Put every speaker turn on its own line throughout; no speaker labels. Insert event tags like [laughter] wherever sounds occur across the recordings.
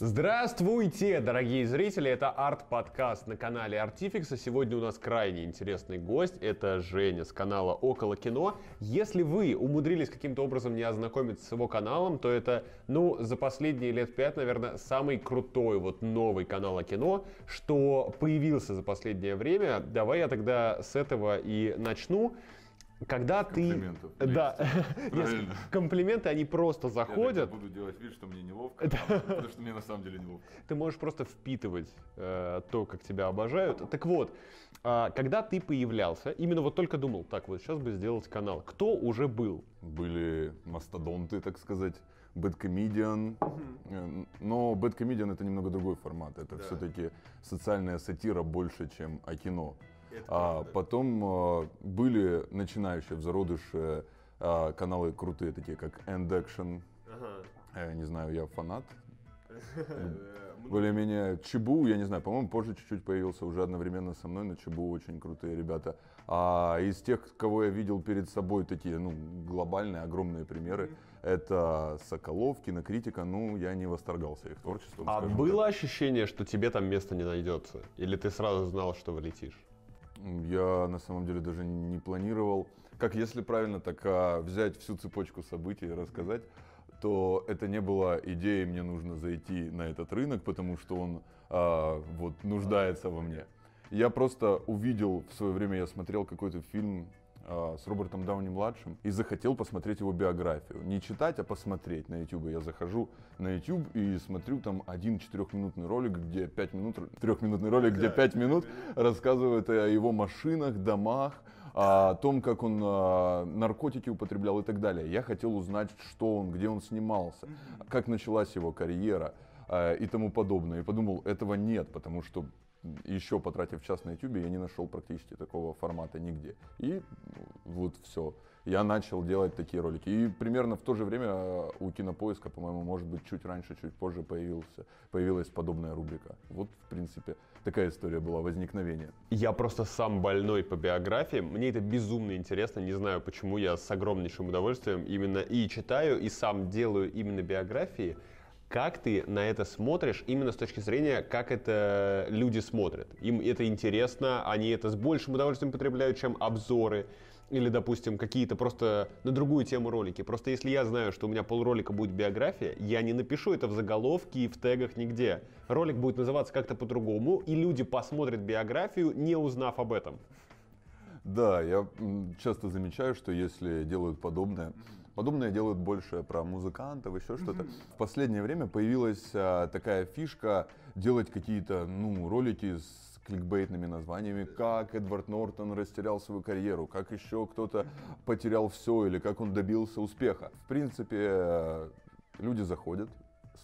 Здравствуйте, дорогие зрители! Это арт-подкаст на канале Artifix. Сегодня у нас крайне интересный гость. Это Женя с канала Около кино. Если вы умудрились каким-то образом не ознакомиться с его каналом, то это, ну, за последние лет пять, наверное, самый крутой вот новый канал о кино, что появился за последнее время. Давай я тогда с этого и начну. Когда ты... Да, [laughs] комплименты, они просто заходят. Я буду делать вид, что мне
неловко, потому
что мне на самом деле неловко. Ты можешь просто впитывать э, то, как тебя обожают. Так вот, а, когда ты появлялся, именно вот только думал, так, вот сейчас бы сделать канал. Кто
уже был? Были мастодонты, так сказать. Bad Comedian. Э, но Bad Comedian это немного другой формат. Это все-таки социальная сатира больше, чем о кино. А потом а, были начинающие в зародыше а, каналы крутые, такие как End Action. Ага. А, я не знаю, я фанат. [laughs] Более-менее Чебу, я не знаю, по-моему, позже чуть-чуть появился уже одновременно со мной, но Чебу очень крутые ребята. А из тех, кого я видел перед собой, такие, ну, глобальные, огромные примеры, это Соколов, Кинокритика, ну, я не восторгался их творчеством. А было так. ощущение, что тебе там место не найдется? Или ты сразу знал, что вылетишь? Я на самом деле даже не планировал. Как если правильно так а, взять всю цепочку событий и рассказать, то это не была идея, мне нужно зайти на этот рынок, потому что он а, вот нуждается во мне. Я просто увидел в свое время, я смотрел какой-то фильм Э, с Робертом Дауни-младшим и захотел посмотреть его биографию. Не читать, а посмотреть на YouTube. Я захожу на YouTube и смотрю там один четырехминутный ролик, где пять минут, трехминутный ролик, где пять минут рассказывает о его машинах, домах, о том, как он э, наркотики употреблял и так далее. Я хотел узнать, что он, где он снимался, как началась его карьера э, и тому подобное. И подумал, этого нет, потому что еще потратив час на YouTube, я не нашел практически такого формата нигде. И вот все. Я начал делать такие ролики. И примерно в то же время э, у Кинопоиска, по-моему, может быть, чуть раньше, чуть позже появился, появилась подобная рубрика. Вот, в принципе, такая история была, возникновение.
Я просто сам больной по биографии. Мне это безумно интересно. Не знаю, почему я с огромнейшим удовольствием именно и читаю, и сам делаю именно биографии. Как ты на это смотришь именно с точки зрения, как это люди смотрят? Им это интересно, они это с большим удовольствием потребляют, чем обзоры или, допустим, какие-то просто на другую тему ролики. Просто если я знаю, что у меня полролика будет биография, я не напишу это в заголовке и в тегах нигде. Ролик будет называться как-то по-другому, и люди посмотрят биографию, не узнав об этом.
Да, я часто замечаю, что если делают подобное, Подобное делают больше про музыкантов, еще что-то. В последнее время появилась а, такая фишка делать какие-то ну, ролики с кликбейтными названиями, как Эдвард Нортон растерял свою карьеру, как еще кто-то потерял все или как он добился успеха. В принципе, э, люди заходят,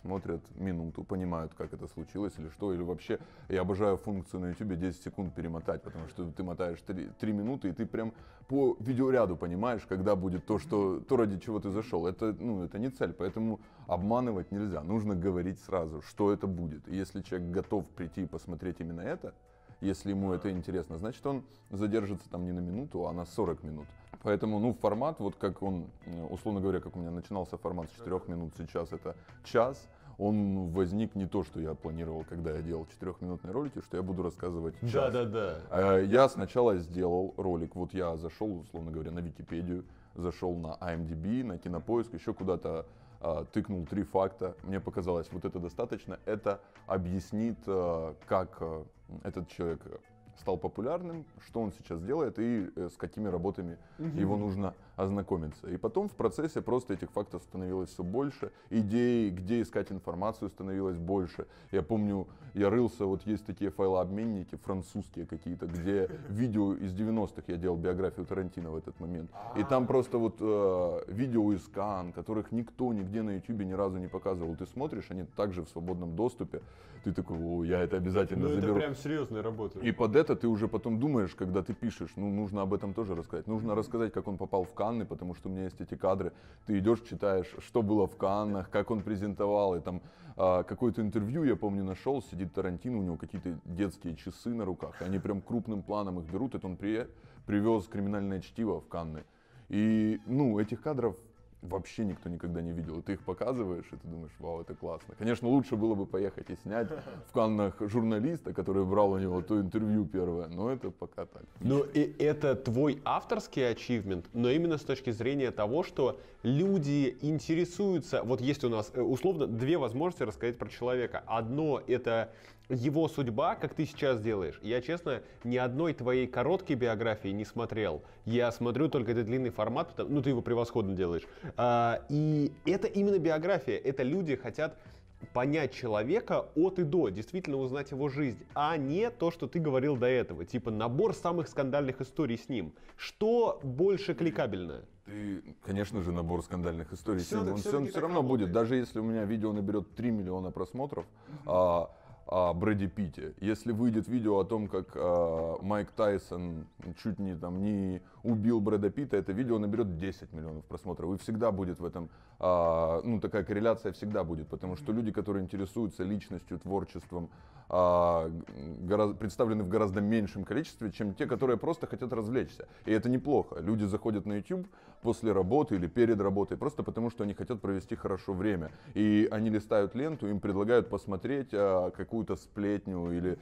смотрят минуту, понимают, как это случилось или что, или вообще, я обожаю функцию на YouTube 10 секунд перемотать, потому что ты мотаешь 3, 3 минуты, и ты прям по видеоряду понимаешь, когда будет то, что, то ради чего ты зашел. Это, ну, это не цель, поэтому обманывать нельзя, нужно говорить сразу, что это будет. И если человек готов прийти и посмотреть именно это, если ему это интересно, значит он задержится там не на минуту, а на 40 минут. Поэтому, ну, формат, вот как он, э, условно говоря, как у меня начинался формат с 4 минут, сейчас это час он возник не то, что я планировал, когда я делал четырехминутные ролики, что я буду рассказывать час. Да, да, да. я сначала сделал ролик, вот я зашел, условно говоря, на Википедию, зашел на IMDb, на Кинопоиск, еще куда-то а, тыкнул три факта, мне показалось, вот это достаточно, это объяснит, а, как а, этот человек стал популярным, что он сейчас делает и э, с какими работами угу. его нужно ознакомиться. И потом в процессе просто этих фактов становилось все больше, идей, где искать информацию становилось больше. Я помню, я рылся, вот есть такие файлообменники французские какие-то, где видео из 90-х, я делал биографию Тарантино в этот момент, и там а. просто вот э, видео из Кан, которых никто нигде на ютюбе ни разу не показывал. Ты смотришь, они также в свободном доступе, ты такой, о, я это обязательно ну, заберу. это прям
серьезная работа. И
под это ты уже потом думаешь, когда ты пишешь, ну, нужно об этом тоже рассказать. Нужно рассказать, как он попал в Кан, Канны, потому что у меня есть эти кадры. Ты идешь, читаешь, что было в Каннах, как он презентовал, и там а, какое-то интервью, я помню, нашел, сидит Тарантино, у него какие-то детские часы на руках, они прям крупным планом их берут, это он при, привез криминальное чтиво в Канны. И, ну, этих кадров вообще никто никогда не видел. И ты их показываешь, и ты думаешь, вау, это классно. Конечно, лучше было бы поехать и снять в Каннах журналиста, который брал у него то интервью первое, но это пока так. Ну и это твой авторский ачивмент, но именно с точки
зрения того, что люди интересуются, вот есть у нас э, условно две возможности рассказать про человека. Одно это его судьба, как ты сейчас делаешь. Я, честно, ни одной твоей короткой биографии не смотрел. Я смотрю только этот длинный формат, потому, ну, ты его превосходно делаешь. А, и это именно биография. Это люди хотят понять человека от и до, действительно узнать его жизнь, а не то, что ты говорил до этого, типа набор самых скандальных историй с ним. Что больше кликабельно? Ты,
конечно же, набор скандальных историй. Все, он все, он все, все равно работает. будет, даже если у меня видео наберет 3 миллиона просмотров, угу. а, а, Брэди Питте. Если выйдет видео о том, как а, Майк Тайсон чуть не там не убил Брэда Питта, это видео наберет 10 миллионов просмотров. И всегда будет в этом, а, ну такая корреляция всегда будет, потому что люди, которые интересуются личностью, творчеством, а, э, гораздо, представлены в гораздо меньшем количестве, чем те, которые просто хотят развлечься. И это неплохо. Люди заходят на YouTube, после работы или перед работой, просто потому что они хотят провести хорошо время. И они листают ленту, им предлагают посмотреть а, какую-то сплетню или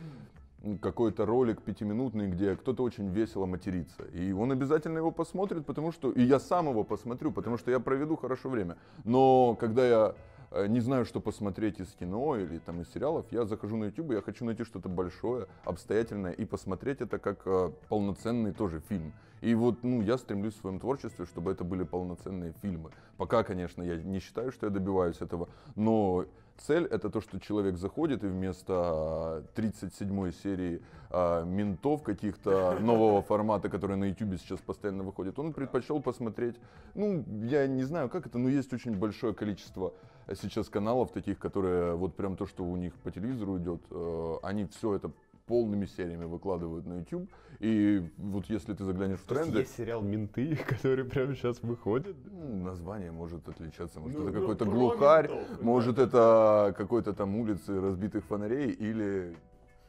какой-то ролик пятиминутный, где кто-то очень весело матерится. И он обязательно его посмотрит, потому что... И я сам его посмотрю, потому что я проведу хорошо время. Но когда я Э, не знаю, что посмотреть из кино или там из сериалов, я захожу на YouTube, я хочу найти что-то большое, обстоятельное и посмотреть это как э, полноценный тоже фильм. И вот, ну, я стремлюсь в своем творчестве, чтобы это были полноценные фильмы. Пока, конечно, я не считаю, что я добиваюсь этого, но цель это то, что человек заходит и вместо 37-й э, серии э, ментов каких-то [laughs] нового формата, который на YouTube сейчас постоянно выходит, он предпочел посмотреть, ну, я не знаю, как это, но есть очень большое количество сейчас каналов таких, которые вот прям то, что у них по телевизору идет, э, они все это полными сериями выкладывают на YouTube. И вот если ты заглянешь в тренды... Есть сериал «Менты», [laughs] который прямо сейчас выходит? Ну, название может отличаться. Может, ну, это ну, какой-то глухарь, ментов, может, да. это какой-то там улицы разбитых фонарей или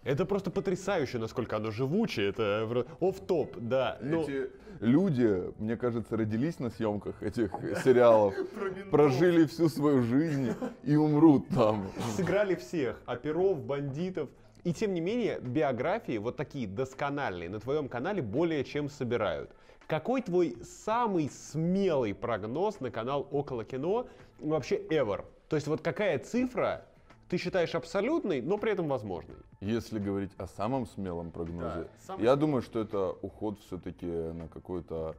это просто потрясающе, насколько оно живучее. Это оф топ да. Но... Эти люди, мне кажется, родились на съемках этих сериалов, [laughs] прожили всю свою жизнь и умрут там.
Сыграли всех, оперов, бандитов. И тем не менее, биографии вот такие доскональные на твоем канале более чем собирают. Какой твой самый смелый прогноз на канал Около кино вообще ever? То есть вот какая цифра
ты считаешь абсолютной, но при этом возможной? Если говорить о самом смелом прогнозе, да, самый... я думаю, что это уход все-таки на какой-то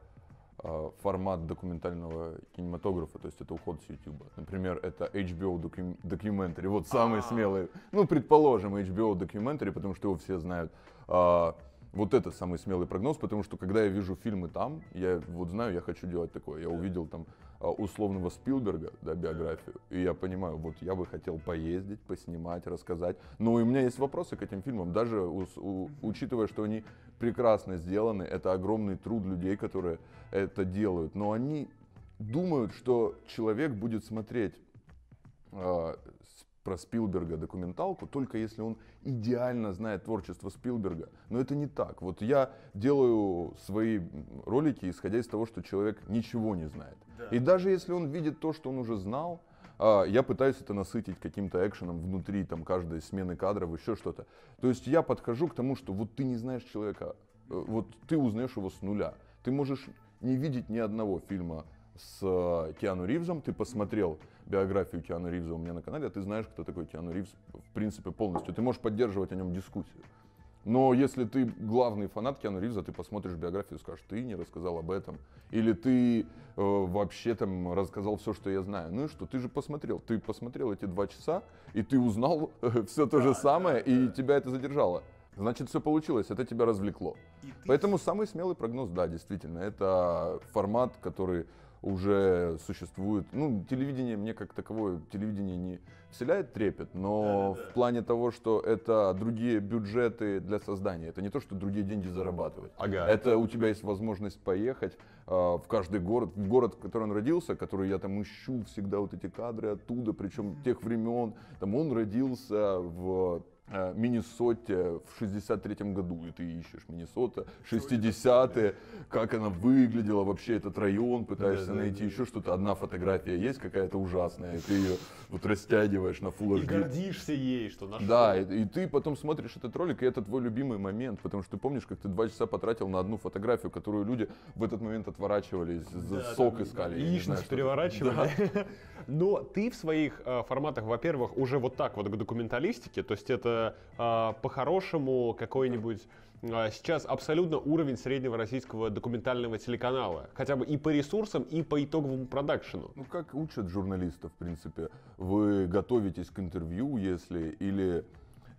э, формат документального кинематографа, то есть это уход с YouTube. Например, это HBO документари, вот самый А-а-а. смелый, ну, предположим, HBO документари, потому что его все знают. А, вот это самый смелый прогноз, потому что когда я вижу фильмы там, я вот знаю, я хочу делать такое. Я увидел там а, условного Спилберга, да, биографию, и я понимаю, вот я бы хотел поездить, поснимать, рассказать. Но ну, у меня есть вопросы к этим фильмам, даже у, у, учитывая, что они прекрасно сделаны, это огромный труд людей, которые это делают, но они думают, что человек будет смотреть а, про Спилберга документалку, только если он идеально знает творчество Спилберга. Но это не так. Вот я делаю свои ролики, исходя из того, что человек ничего не знает. Да. И даже если он видит то, что он уже знал, а, я пытаюсь это насытить каким-то экшеном внутри там, каждой смены кадров, еще что-то. То есть я подхожу к тому, что вот ты не знаешь человека, э, вот ты узнаешь его с нуля. Ты можешь не видеть ни одного фильма с э, Киану Ривзом, ты посмотрел биографию Киану Ривза у меня на канале, а ты знаешь, кто такой Киану Ривз, в принципе, полностью. Ты можешь поддерживать о нем дискуссию. Но если ты главный фанат Киану Ривза, ты посмотришь биографию и скажешь, ты не рассказал об этом. Или ты э, вообще там рассказал все, что я знаю. Ну и что, ты же посмотрел. Ты посмотрел эти два часа, и ты узнал э, все то да, же самое, да, и да. тебя это задержало. Значит, все получилось, это тебя развлекло. ты... Поэтому самый смелый прогноз, да, действительно, это формат, который уже существует. Ну, телевидение мне как таковое, телевидение не вселяет трепет, но да, да, да. в плане того, что это другие бюджеты для создания, это не то, что другие деньги зарабатывать. Ага. Это у тебя есть возможность поехать э, в каждый город, в город, в котором он родился, который я там ищу всегда вот эти кадры оттуда, причем тех времен, там он родился в Э, Миннесоте в 63-м году, и ты ищешь Миннесота, 60-е, как она выглядела, вообще этот район, пытаешься да, найти да, еще да. что-то. Одна фотография есть какая-то ужасная, и ты ее вот растягиваешь на фулл И гордишься
ей, что нашел. Да,
и, и ты потом смотришь этот ролик, и это твой любимый момент, потому что ты помнишь, как ты два часа потратил на одну фотографию, которую люди в этот момент отворачивались, да, сок там, искали. Яичницу переворачивали. Да. [laughs] Но ты в своих э, форматах, во-первых, уже вот
так вот к документалистике, то есть это э, по-хорошему какой-нибудь э, сейчас абсолютно уровень среднего российского документального телеканала. Хотя бы и по ресурсам, и по
итоговому продакшену. Ну как учат журналистов, в принципе? Вы готовитесь к интервью, если или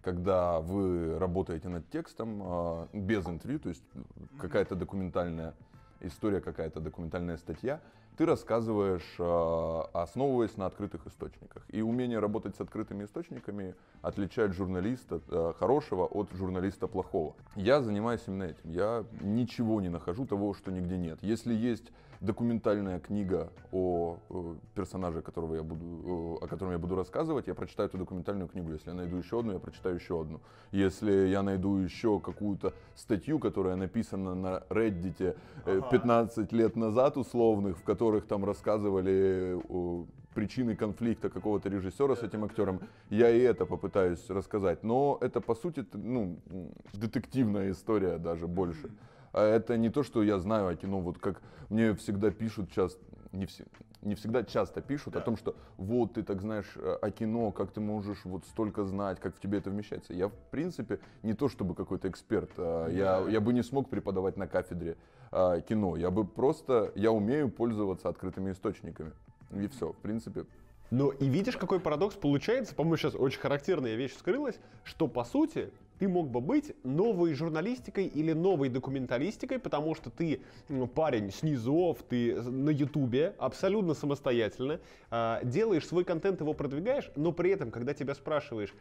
когда вы работаете над текстом э, без интервью, то есть ну, какая-то документальная история, какая-то документальная статья, ты рассказываешь, э, основываясь на открытых источниках. И умение работать с открытыми источниками отличает журналиста э, хорошего от журналиста плохого. Я занимаюсь именно этим. Я ничего не нахожу того, что нигде нет. Если есть документальная книга о э, персонаже, которого я буду, э, о котором я буду рассказывать, я прочитаю эту документальную книгу. Если я найду еще одну, я прочитаю еще одну. Если я найду еще какую-то статью, которая написана на Reddit 15 э, лет назад условных, в которых там рассказывали причины конфликта какого-то режиссера с этим актером, я и это попытаюсь рассказать. Но это, по сути, ну, детективная история даже больше. Mm-hmm. А это не то, что я знаю о кино, вот как мне всегда пишут сейчас, не, все, не всегда часто пишут да. о том, что вот ты так знаешь э, о кино, как ты можешь вот столько знать, как в тебе это вмещается. Я, в принципе, не то чтобы какой-то эксперт, а да. я, я бы не смог преподавать на кафедре а, кино, я бы просто, я умею пользоваться открытыми источниками. И все, в принципе, но и видишь, какой парадокс получается, по-моему, сейчас
очень характерная вещь скрылась, что, по сути, ты мог бы быть новой журналистикой или новой документалистикой, потому что ты парень с низов, ты на ютубе, абсолютно самостоятельно, а, делаешь свой контент, его продвигаешь, но при этом, когда тебя спрашиваешь,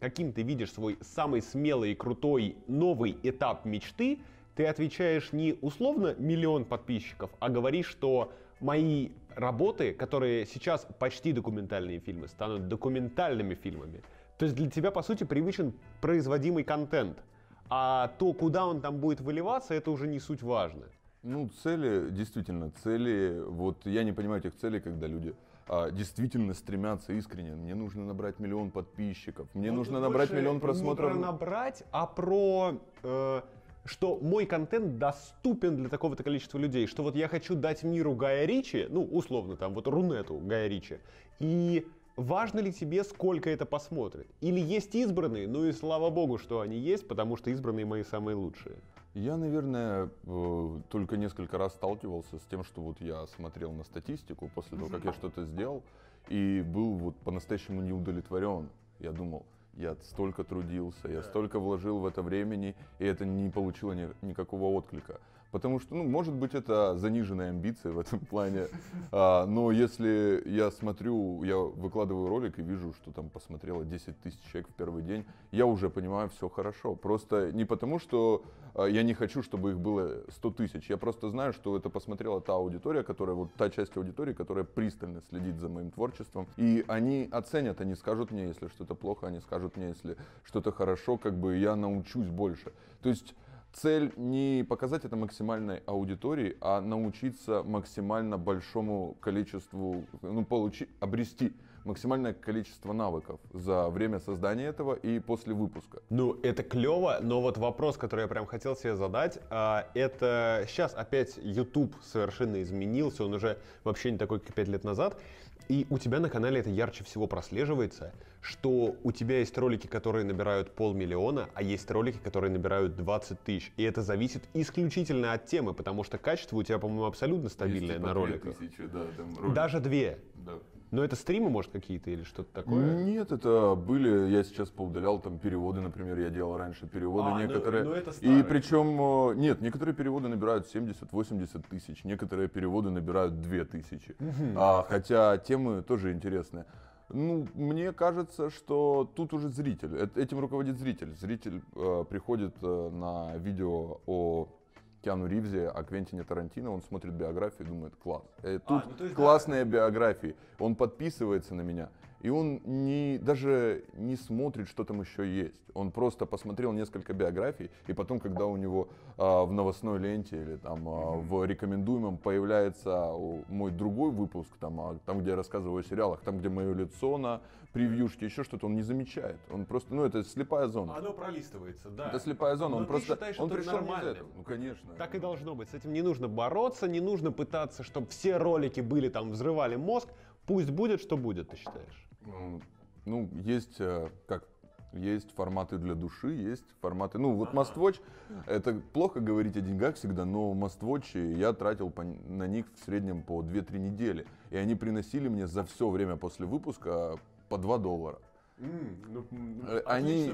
каким ты видишь свой самый смелый, и крутой, новый этап мечты, ты отвечаешь не условно миллион подписчиков, а говоришь, что мои работы, которые сейчас почти документальные фильмы, станут документальными фильмами. То есть для тебя, по сути, привычен производимый контент. А то, куда он там будет выливаться, это уже не суть важно.
Ну, цели, действительно, цели, вот я не понимаю этих целей, когда люди а, действительно стремятся искренне. Мне нужно набрать миллион подписчиков, мне ну, нужно набрать миллион просмотров. Не про
набрать, а про э, что мой контент доступен для такого-то количества людей, что вот я хочу дать миру Гая Ричи, ну, условно, там, вот Рунету Гая Ричи, и Важно ли тебе, сколько это посмотрит? Или есть избранные? Ну и слава богу, что они есть, потому что избранные мои самые лучшие.
Я, наверное, э, только несколько раз сталкивался с тем, что вот я смотрел на статистику после того, как я что-то сделал, и был вот по-настоящему неудовлетворен. Я думал, я столько трудился, я столько вложил в это времени, и это не получило ни, никакого отклика. Потому что, ну, может быть, это заниженные амбиции в этом [laughs] плане. А, но если я смотрю, я выкладываю ролик и вижу, что там посмотрело 10 тысяч человек в первый день, я уже понимаю, все хорошо. Просто не потому, что а, я не хочу, чтобы их было 100 тысяч. Я просто знаю, что это посмотрела та аудитория, которая, вот та часть аудитории, которая пристально следит за моим творчеством. И они оценят, они скажут мне, если что-то плохо, они скажут мне, если что-то хорошо, как бы я научусь больше. То есть цель не показать это максимальной аудитории, а научиться максимально большому количеству, ну, получи, обрести максимальное количество навыков за время создания этого и после выпуска. Ну, это клево, но вот вопрос, который я прям хотел себе
задать, а, это сейчас опять YouTube совершенно изменился, он уже вообще не такой, как 5 лет назад. И у тебя на канале это ярче всего прослеживается, что у тебя есть ролики, которые набирают полмиллиона, а есть ролики, которые набирают 20 тысяч. И это зависит исключительно от темы, потому что качество у тебя, по-моему, абсолютно стабильное есть, типа, на роликах.
Тысячи, да, там ролик. Даже две. Да. Но ну, это стримы, может, какие-то или что-то такое? Нет, это были, я сейчас поудалял там переводы, например, я делал раньше переводы а, ну, некоторые. Но, ну, но это старые. и причем, э, нет, некоторые переводы набирают 70-80 тысяч, некоторые переводы набирают 2 тысячи. А, хотя темы тоже интересные. Ну, мне кажется, что тут уже зритель, этим руководит зритель. Зритель э, приходит э, на видео о Киану Ривзе о Квентине Тарантино, он смотрит биографию и думает, класс. Э, а, тут а, ну, есть, классные да. биографии. Он подписывается на меня и он не, даже не смотрит, что там еще есть. Он просто посмотрел несколько биографий, и потом, когда у него а, в новостной ленте или там а, в рекомендуемом появляется а, мой другой выпуск, там, а, там, где я рассказываю о сериалах, там, где мое лицо на превьюшке, еще что-то, он не замечает. Он просто, ну, это слепая зона.
Оно пролистывается, да. Это слепая зона, Но ну, он просто, считаешь, он пришел нормально. Ну, конечно. Так и должно быть, с этим не нужно бороться, не нужно пытаться, чтобы все ролики были
там, взрывали мозг, пусть будет, что будет, ты считаешь? Ну, есть э, как есть форматы для души, есть форматы. Ну, вот Моствоч, это плохо говорить о деньгах всегда, но Моствоч э, я тратил по, на них в среднем по 2-3 недели. И они приносили мне за все время после выпуска по 2 доллара.
Mm, ну, э, они,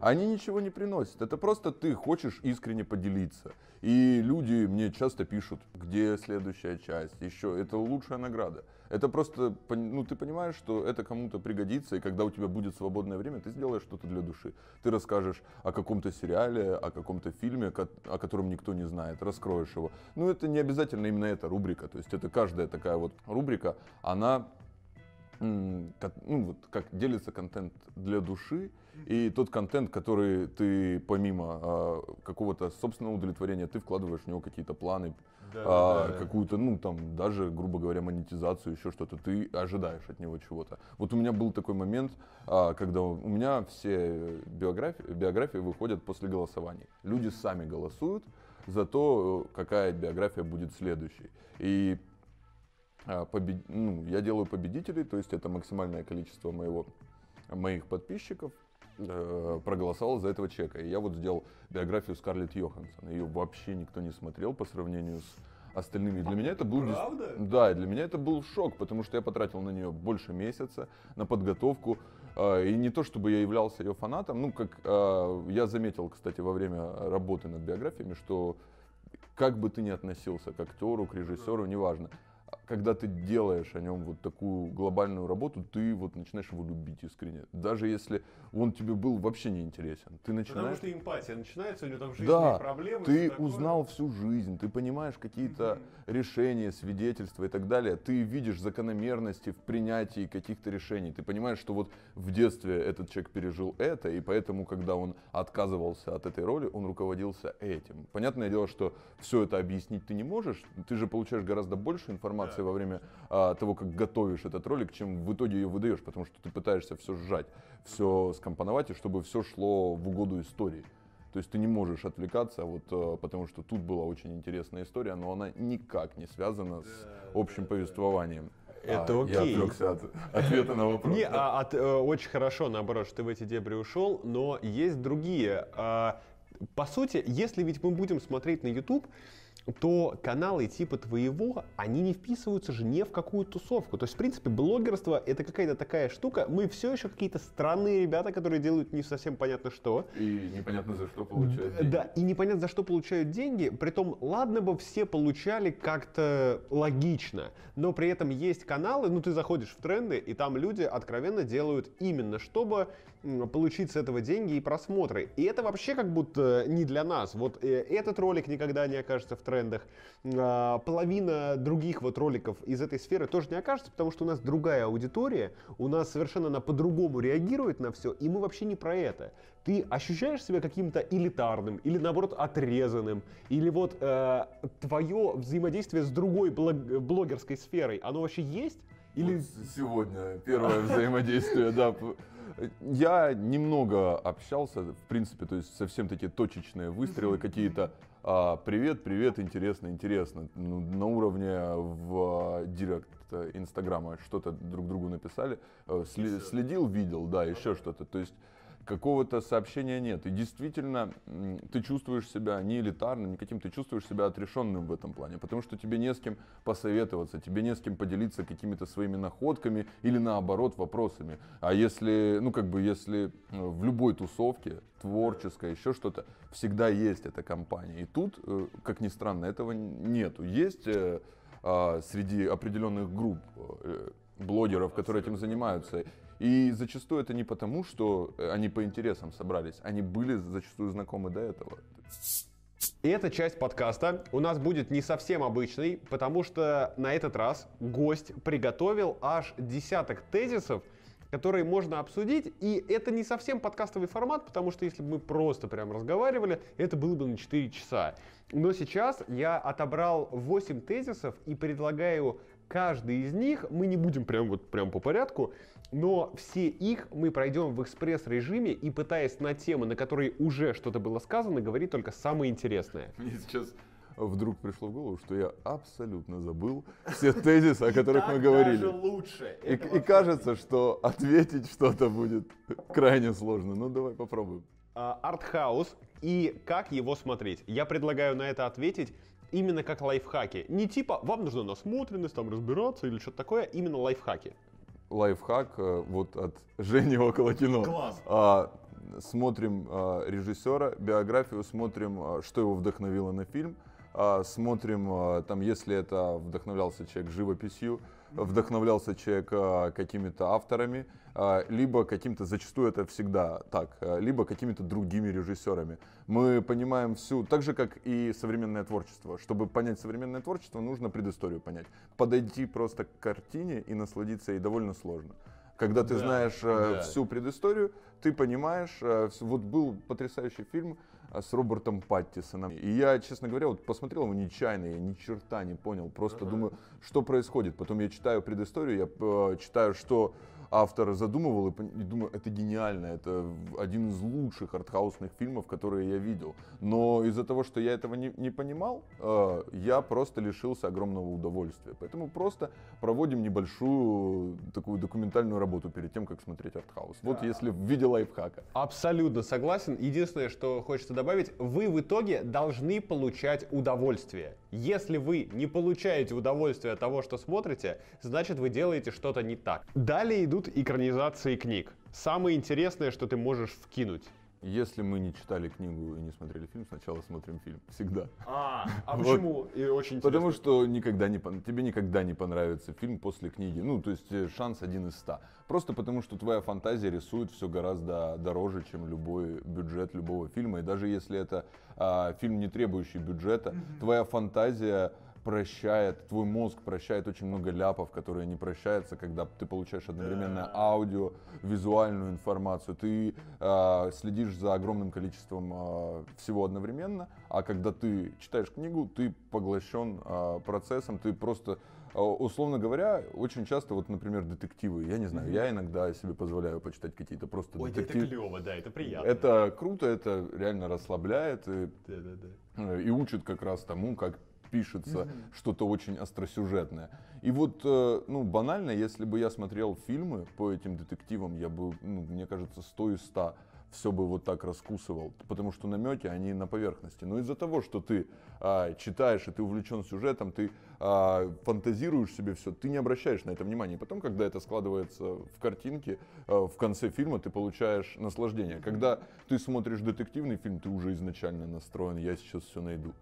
они
ничего не приносят. Это просто ты хочешь искренне поделиться. И люди мне часто пишут, где следующая часть, еще. Это лучшая награда. Это просто, ну, ты понимаешь, что это кому-то пригодится, и когда у тебя будет свободное время, ты сделаешь что-то для души. Ты расскажешь о каком-то сериале, о каком-то фильме, о котором никто не знает, раскроешь его. Ну, это не обязательно именно эта рубрика, то есть это каждая такая вот рубрика, она ну, вот, как делится контент для души и тот контент, который ты помимо э, какого-то собственного удовлетворения, ты вкладываешь в него какие-то планы, да, а, да, какую-то, ну, там, даже, грубо говоря, монетизацию, еще что-то, ты ожидаешь от него чего-то. Вот у меня был такой момент, а, когда у меня все биографии, биографии выходят после голосований. Люди сами голосуют за то, какая биография будет следующей. И а, побед... ну, я делаю победителей, то есть это максимальное количество моего, моих подписчиков – Э, проголосовал за этого человека. И я вот сделал биографию Скарлетт Йоханссон. Ее вообще никто не смотрел по сравнению с остальными. для меня это был... Правда? Да, для меня это был шок, потому что я потратил на нее больше месяца, на подготовку. Э, и не то, чтобы я являлся ее фанатом, ну, как э, я заметил, кстати, во время работы над биографиями, что как бы ты ни относился к актеру, к режиссеру, неважно, когда ты делаешь о нем вот такую глобальную работу, ты вот начинаешь его любить искренне. Даже если он тебе был вообще не интересен. Ты начинаешь... Потому что
эмпатия начинается, у него там жизненные да, проблемы. Ты
узнал всю жизнь, ты понимаешь какие-то mm-hmm. решения, свидетельства и так далее. Ты видишь закономерности в принятии каких-то решений. Ты понимаешь, что вот в детстве этот человек пережил это, и поэтому, когда он отказывался от этой роли, он руководился этим. Понятное дело, что все это объяснить ты не можешь, ты же получаешь гораздо больше информации эмоции во время а, того, как готовишь этот ролик, чем в итоге ее выдаешь, потому что ты пытаешься все сжать, все скомпоновать, и чтобы все шло в угоду истории. То есть ты не можешь отвлекаться, а вот, а, потому что тут была очень интересная история, но она никак не связана с общим повествованием. Это а, окей. Я отвлекся от ответа на вопрос. Не, да. а, от, э, очень хорошо, наоборот,
что ты в эти дебри ушел, но есть другие. А, по сути, если ведь мы будем смотреть на YouTube, то каналы типа твоего, они не вписываются же ни в какую тусовку. То есть, в принципе, блогерство это какая-то такая штука. Мы все еще какие-то странные ребята, которые делают не совсем понятно что.
И непонятно за что получают э, деньги.
Да, и непонятно за что получают деньги. Притом, ладно бы все получали как-то логично, но при этом есть каналы, ну ты заходишь в тренды, и там люди откровенно делают именно, чтобы получить с этого деньги и просмотры. И это вообще как будто не для нас. Вот э, этот ролик никогда не окажется в трендах. А, половина других вот роликов из этой сферы тоже не окажется, потому что у нас другая аудитория, у нас совершенно она по-другому реагирует на все, и мы вообще не про это. Ты ощущаешь себя каким-то элитарным, или наоборот отрезанным, или вот э, твое взаимодействие с другой блог- блогерской сферой, оно вообще есть? Или... Вот сегодня первое взаимодействие,
да, я немного общался, в принципе, то есть совсем такие точечные выстрелы какие-то. А, привет, привет, интересно, интересно. Ну, на уровне в а, директ Инстаграма что-то друг другу написали. Э, сли, следил, видел, да, еще что-то. То есть какого-то сообщения нет. И действительно, ты чувствуешь себя не элитарным, никаким, ты чувствуешь себя отрешенным в этом плане, потому что тебе не с кем посоветоваться, тебе не с кем поделиться какими-то своими находками или наоборот вопросами. А если, ну как бы, если э, в любой тусовке, творческое, еще что-то, всегда есть эта компания. И тут, э, как ни странно, этого нету. Есть э, а, среди определенных групп блогеров, которые этим занимаются. И зачастую это не потому, что э, они по интересам собрались, они были зачастую знакомы до этого.
И эта часть подкаста у нас будет не совсем обычной, потому что на этот раз гость приготовил аж десяток тезисов, которые можно обсудить. И это не совсем подкастовый формат, потому что если бы мы просто прям разговаривали, это было бы на 4 часа. Но сейчас я отобрал 8 тезисов и предлагаю Каждый из них, мы не будем прям вот прям по порядку, но все их мы пройдем в экспресс-режиме и пытаясь на темы, на которые уже что-то было сказано, говорить только самое интересное.
Мне сейчас вдруг пришло в голову, что я абсолютно забыл все тезисы, о которых мы говорили. лучше. и кажется, что ответить что-то будет крайне сложно. Ну давай попробуем.
А, артхаус и как его смотреть? Я предлагаю на это ответить именно как лайфхаки. Не типа вам нужно насмотренность, там разбираться
или что-то такое, а именно лайфхаки. Лайфхак э, вот от [laughs] Жени около кино. Класс. А, смотрим а, режиссера, биографию, смотрим, а, что его вдохновило на фильм, а, смотрим, а, там, если это вдохновлялся человек живописью, вдохновлялся человек а, какими-то авторами, а, либо каким-то, зачастую это всегда так, а, либо какими-то другими режиссерами. Мы понимаем всю, так же, как и современное творчество. Чтобы понять современное творчество, нужно предысторию понять. Подойти просто к картине и насладиться ей довольно сложно. Когда ты да, знаешь э, да. всю предысторию, ты понимаешь, э, вот был потрясающий фильм а, с Робертом Паттисоном. И я, честно говоря, вот посмотрел его нечаянно, я ни черта не понял. Просто uh-huh. думаю, что происходит. Потом я читаю предысторию, я э, читаю, что автор задумывал и, и думаю, это гениально, это один из лучших артхаусных фильмов, которые я видел. Но из-за того, что я этого не, не понимал, э, я просто лишился огромного удовольствия. Поэтому просто проводим небольшую такую документальную работу перед тем, как смотреть артхаус. Вот да. если в виде лайфхака.
Абсолютно согласен. Единственное, что хочется добавить, вы в итоге должны получать удовольствие. Если вы не получаете удовольствие от того, что смотрите, значит вы делаете что-то не так. Далее идут экранизации книг. Самое интересное,
что ты можешь вкинуть. Если мы не читали книгу и не смотрели фильм, сначала смотрим фильм. Всегда. А, а вот. почему? И очень Потому что никогда не, тебе никогда не понравится фильм после книги. Ну, то есть э, шанс один из ста. Просто потому, что твоя фантазия рисует все гораздо дороже, чем любой бюджет любого фильма. И даже если это а, фильм, не требующий бюджета, твоя фантазия прощает, твой мозг прощает очень много ляпов, которые не прощаются, когда ты получаешь одновременно аудио, визуальную информацию, ты э, следишь за огромным количеством э, всего одновременно, а когда ты читаешь книгу, ты поглощен э, процессом, ты просто условно говоря, очень часто, вот, например, детективы, я не знаю, я иногда себе позволяю почитать какие-то просто Ой, детективы. это клево, да, это приятно. Это круто, это реально расслабляет и, да, да, да. Э, и учит как раз тому, как пишется угу. что-то очень остросюжетное. И вот, э, ну, банально, если бы я смотрел фильмы по этим детективам, я бы, ну, мне кажется, 100 из 100 все бы вот так раскусывал, потому что намеки, они на поверхности. Но из-за того, что ты а, читаешь и ты увлечен сюжетом, ты а, фантазируешь себе все, ты не обращаешь на это внимания. И потом, когда это складывается в картинке, а, в конце фильма ты получаешь наслаждение. Когда ты смотришь детективный фильм, ты уже изначально настроен, я сейчас все найду.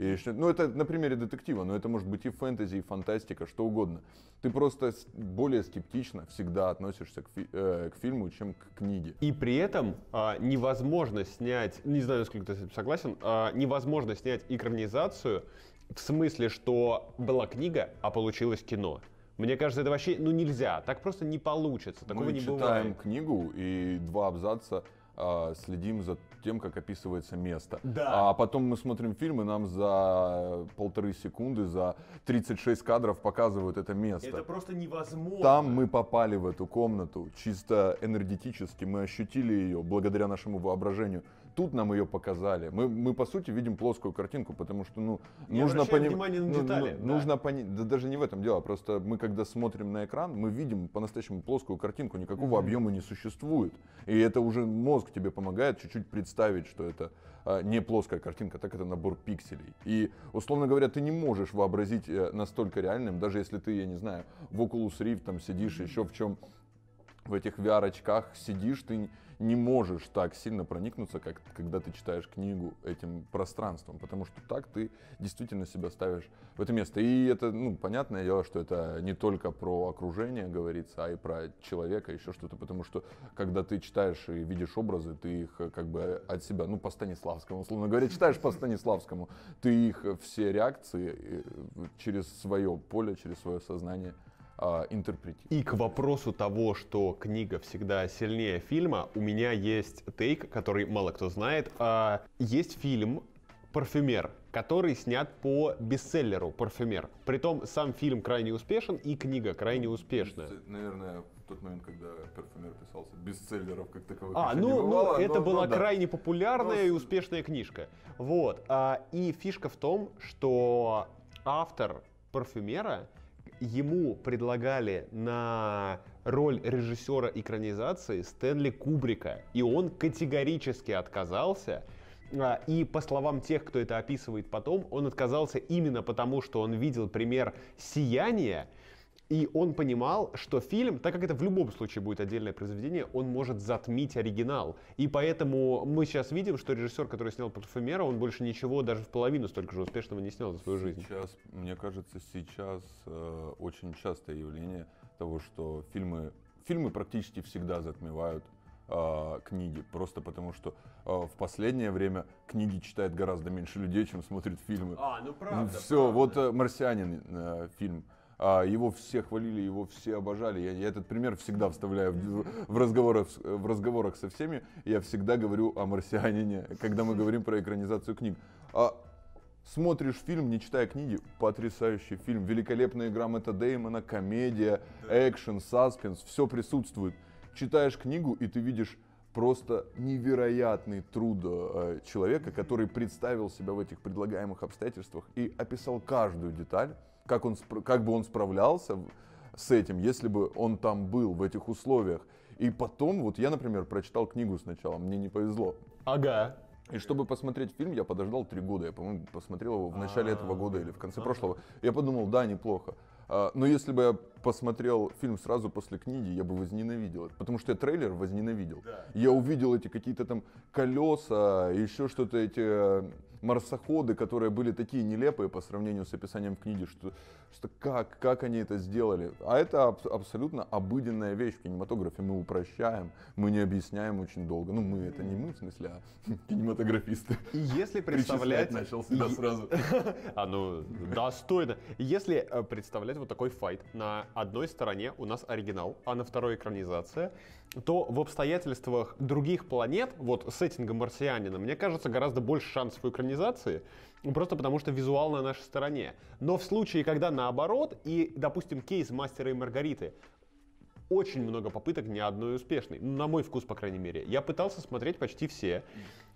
И, ну, это на примере детектива, но это может быть и фэнтези, и фантастика, что угодно. Ты просто более скептично всегда относишься к, фи- э, к фильму, чем к книге. И
при этом э, невозможно снять, не знаю, насколько ты с этим согласен, э, невозможно снять экранизацию в смысле, что была книга, а получилось кино.
Мне кажется, это вообще ну нельзя, так просто не получится, такого Мы не бывает. Мы читаем книгу и два абзаца э, следим за тем, как описывается место. Да. А потом мы смотрим фильм, и нам за полторы секунды, за 36 кадров показывают это место. Это
просто невозможно. Там
мы попали в эту комнату чисто энергетически, мы ощутили ее благодаря нашему воображению тут нам ее показали. Мы, мы по сути видим плоскую картинку, потому что ну не нужно понимать, ну, ну, да. нужно понять, да даже не в этом дело, а просто мы когда смотрим на экран, мы видим по-настоящему плоскую картинку, никакого mm-hmm. объема не существует, и это уже мозг тебе помогает чуть-чуть представить, что это а, не плоская картинка, так это набор пикселей. И условно говоря, ты не можешь вообразить э, настолько реальным, даже если ты, я не знаю, в Oculus Rift там сидишь, еще в чем в этих VR очках сидишь, ты не можешь так сильно проникнуться, как когда ты читаешь книгу этим пространством, потому что так ты действительно себя ставишь в это место. И это, ну, понятное дело, что это не только про окружение говорится, а и про человека, еще что-то, потому что когда ты читаешь и видишь образы, ты их э, как бы от себя, ну, по Станиславскому, условно говоря, читаешь по Станиславскому, ты их э, все реакции э, через свое поле, через свое сознание – а, интерпретировать. И к вопросу того, что книга всегда сильнее фильма, у
меня есть тейк, который мало кто знает. Э, есть фильм «Парфюмер», который снят по бестселлеру «Парфюмер». Притом сам фильм крайне успешен и книга крайне ну, успешная.
Наверное, в тот момент, когда «Парфюмер» писался, бестселлеров как таковых
А, ну, не ну, бывало, ну, это но, была но, да. крайне популярная но... и ну, успешная книжка. Вот. А, и фишка в том, что автор «Парфюмера» ему предлагали на роль режиссера экранизации Стэнли Кубрика, и он категорически отказался. А, и по словам тех, кто это описывает потом, он отказался именно потому, что он видел пример «Сияния», и он понимал, что фильм, так как это в любом случае будет отдельное произведение, он может затмить оригинал. И поэтому мы сейчас видим, что режиссер, который снял «Парфюмера», он больше ничего даже в половину
столько же успешного не снял за свою жизнь. Сейчас, мне кажется, сейчас э, очень частое явление того, что фильмы, фильмы практически всегда затмевают э, книги, просто потому что э, в последнее время книги читает гораздо меньше людей, чем смотрит фильмы. А, ну правда. Все, правда. вот э, «Марсианин» э, фильм а, его все хвалили, его все обожали. Я, я этот пример всегда вставляю в, в, разговорах, в разговорах со всеми. Я всегда говорю о «Марсианине», когда мы говорим про экранизацию книг. А, смотришь фильм, не читая книги, потрясающий фильм, великолепная игра Мэтта Деймона, комедия, экшен, саспенс, все присутствует. Читаешь книгу, и ты видишь просто невероятный труд э, человека, который представил себя в этих предлагаемых обстоятельствах и описал каждую деталь как, он, как бы он справлялся с этим, если бы он там был, в этих условиях. И потом, вот я, например, прочитал книгу сначала, мне не повезло. Ага. И чтобы посмотреть фильм, я подождал три года. Я, по-моему, посмотрел его в начале этого года или в конце прошлого. Я подумал, да, неплохо. А, но если бы я посмотрел фильм сразу после книги, я бы возненавидел Потому что я трейлер возненавидел. Я увидел эти какие-то там колеса, еще что-то, эти э, марсоходы, которые были такие нелепые по сравнению с описанием в книге, что, что как, как они это сделали. А это аб- абсолютно обыденная вещь в кинематографе. Мы упрощаем, мы не объясняем очень долго. Ну, мы, это не мы, в смысле, а [laughs] кинематографисты. И если представлять... начал себя и... сразу. [laughs]
А ну, достойно. Если э, представлять вот такой файт, на одной стороне у нас оригинал, а на второй экранизация — то в обстоятельствах других планет, вот сеттинга марсианина, мне кажется, гораздо больше шансов у экранизации, просто потому что визуал на нашей стороне. Но в случае, когда наоборот, и, допустим, кейс «Мастера и Маргариты», очень много попыток, ни одной успешной. Ну, на мой вкус, по крайней мере. Я пытался смотреть почти все.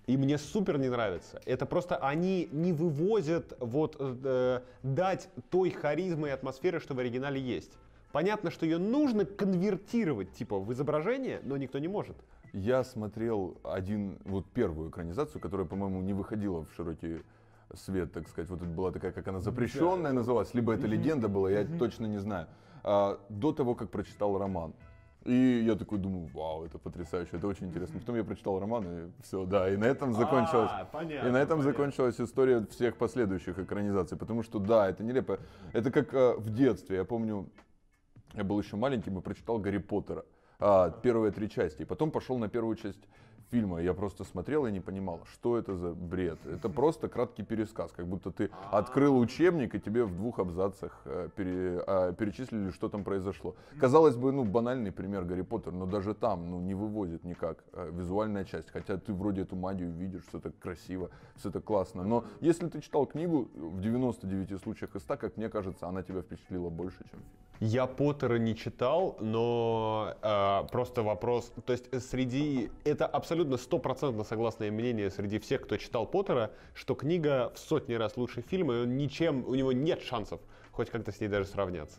И мне супер не нравится. Это просто они не вывозят вот э, дать той харизмы и атмосферы, что в оригинале есть.
Понятно, что ее нужно конвертировать, типа, в изображение, но никто не может. Я смотрел один, вот первую экранизацию, которая, по-моему, не выходила в широкий свет, так сказать. Вот это была такая, как она запрещенная да. называлась, либо это легенда была, я точно не знаю. А, до того, как прочитал роман. И я такой думаю, вау, это потрясающе, это очень интересно. Потом я прочитал роман, и все, да, и на этом а, закончилась. А, понятно, и на этом понятно. закончилась история всех последующих экранизаций, потому что да, это нелепо. Это как э, в детстве, я помню, я был еще маленьким и прочитал Гарри Поттера. А, первые три части. И потом пошел на первую часть фильма. Я просто смотрел и не понимал, что это за бред. Это просто краткий пересказ, как будто ты открыл учебник и тебе в двух абзацах э, пере, э, перечислили, что там произошло. Казалось бы, ну банальный пример Гарри Поттер, но даже там ну не вывозит никак э, визуальная часть, хотя ты вроде эту магию видишь, все так красиво, все это классно. Но если ты читал книгу, э, в 99 случаях из 100, как мне кажется, она тебя впечатлила больше, чем фильм. Я
Поттера не читал, но э, просто вопрос, то есть среди, это абсолютно стопроцентно согласное мнение среди всех, кто читал Поттера, что книга в сотни раз лучше фильма, и он ничем, у него нет шансов хоть как-то с ней даже сравняться.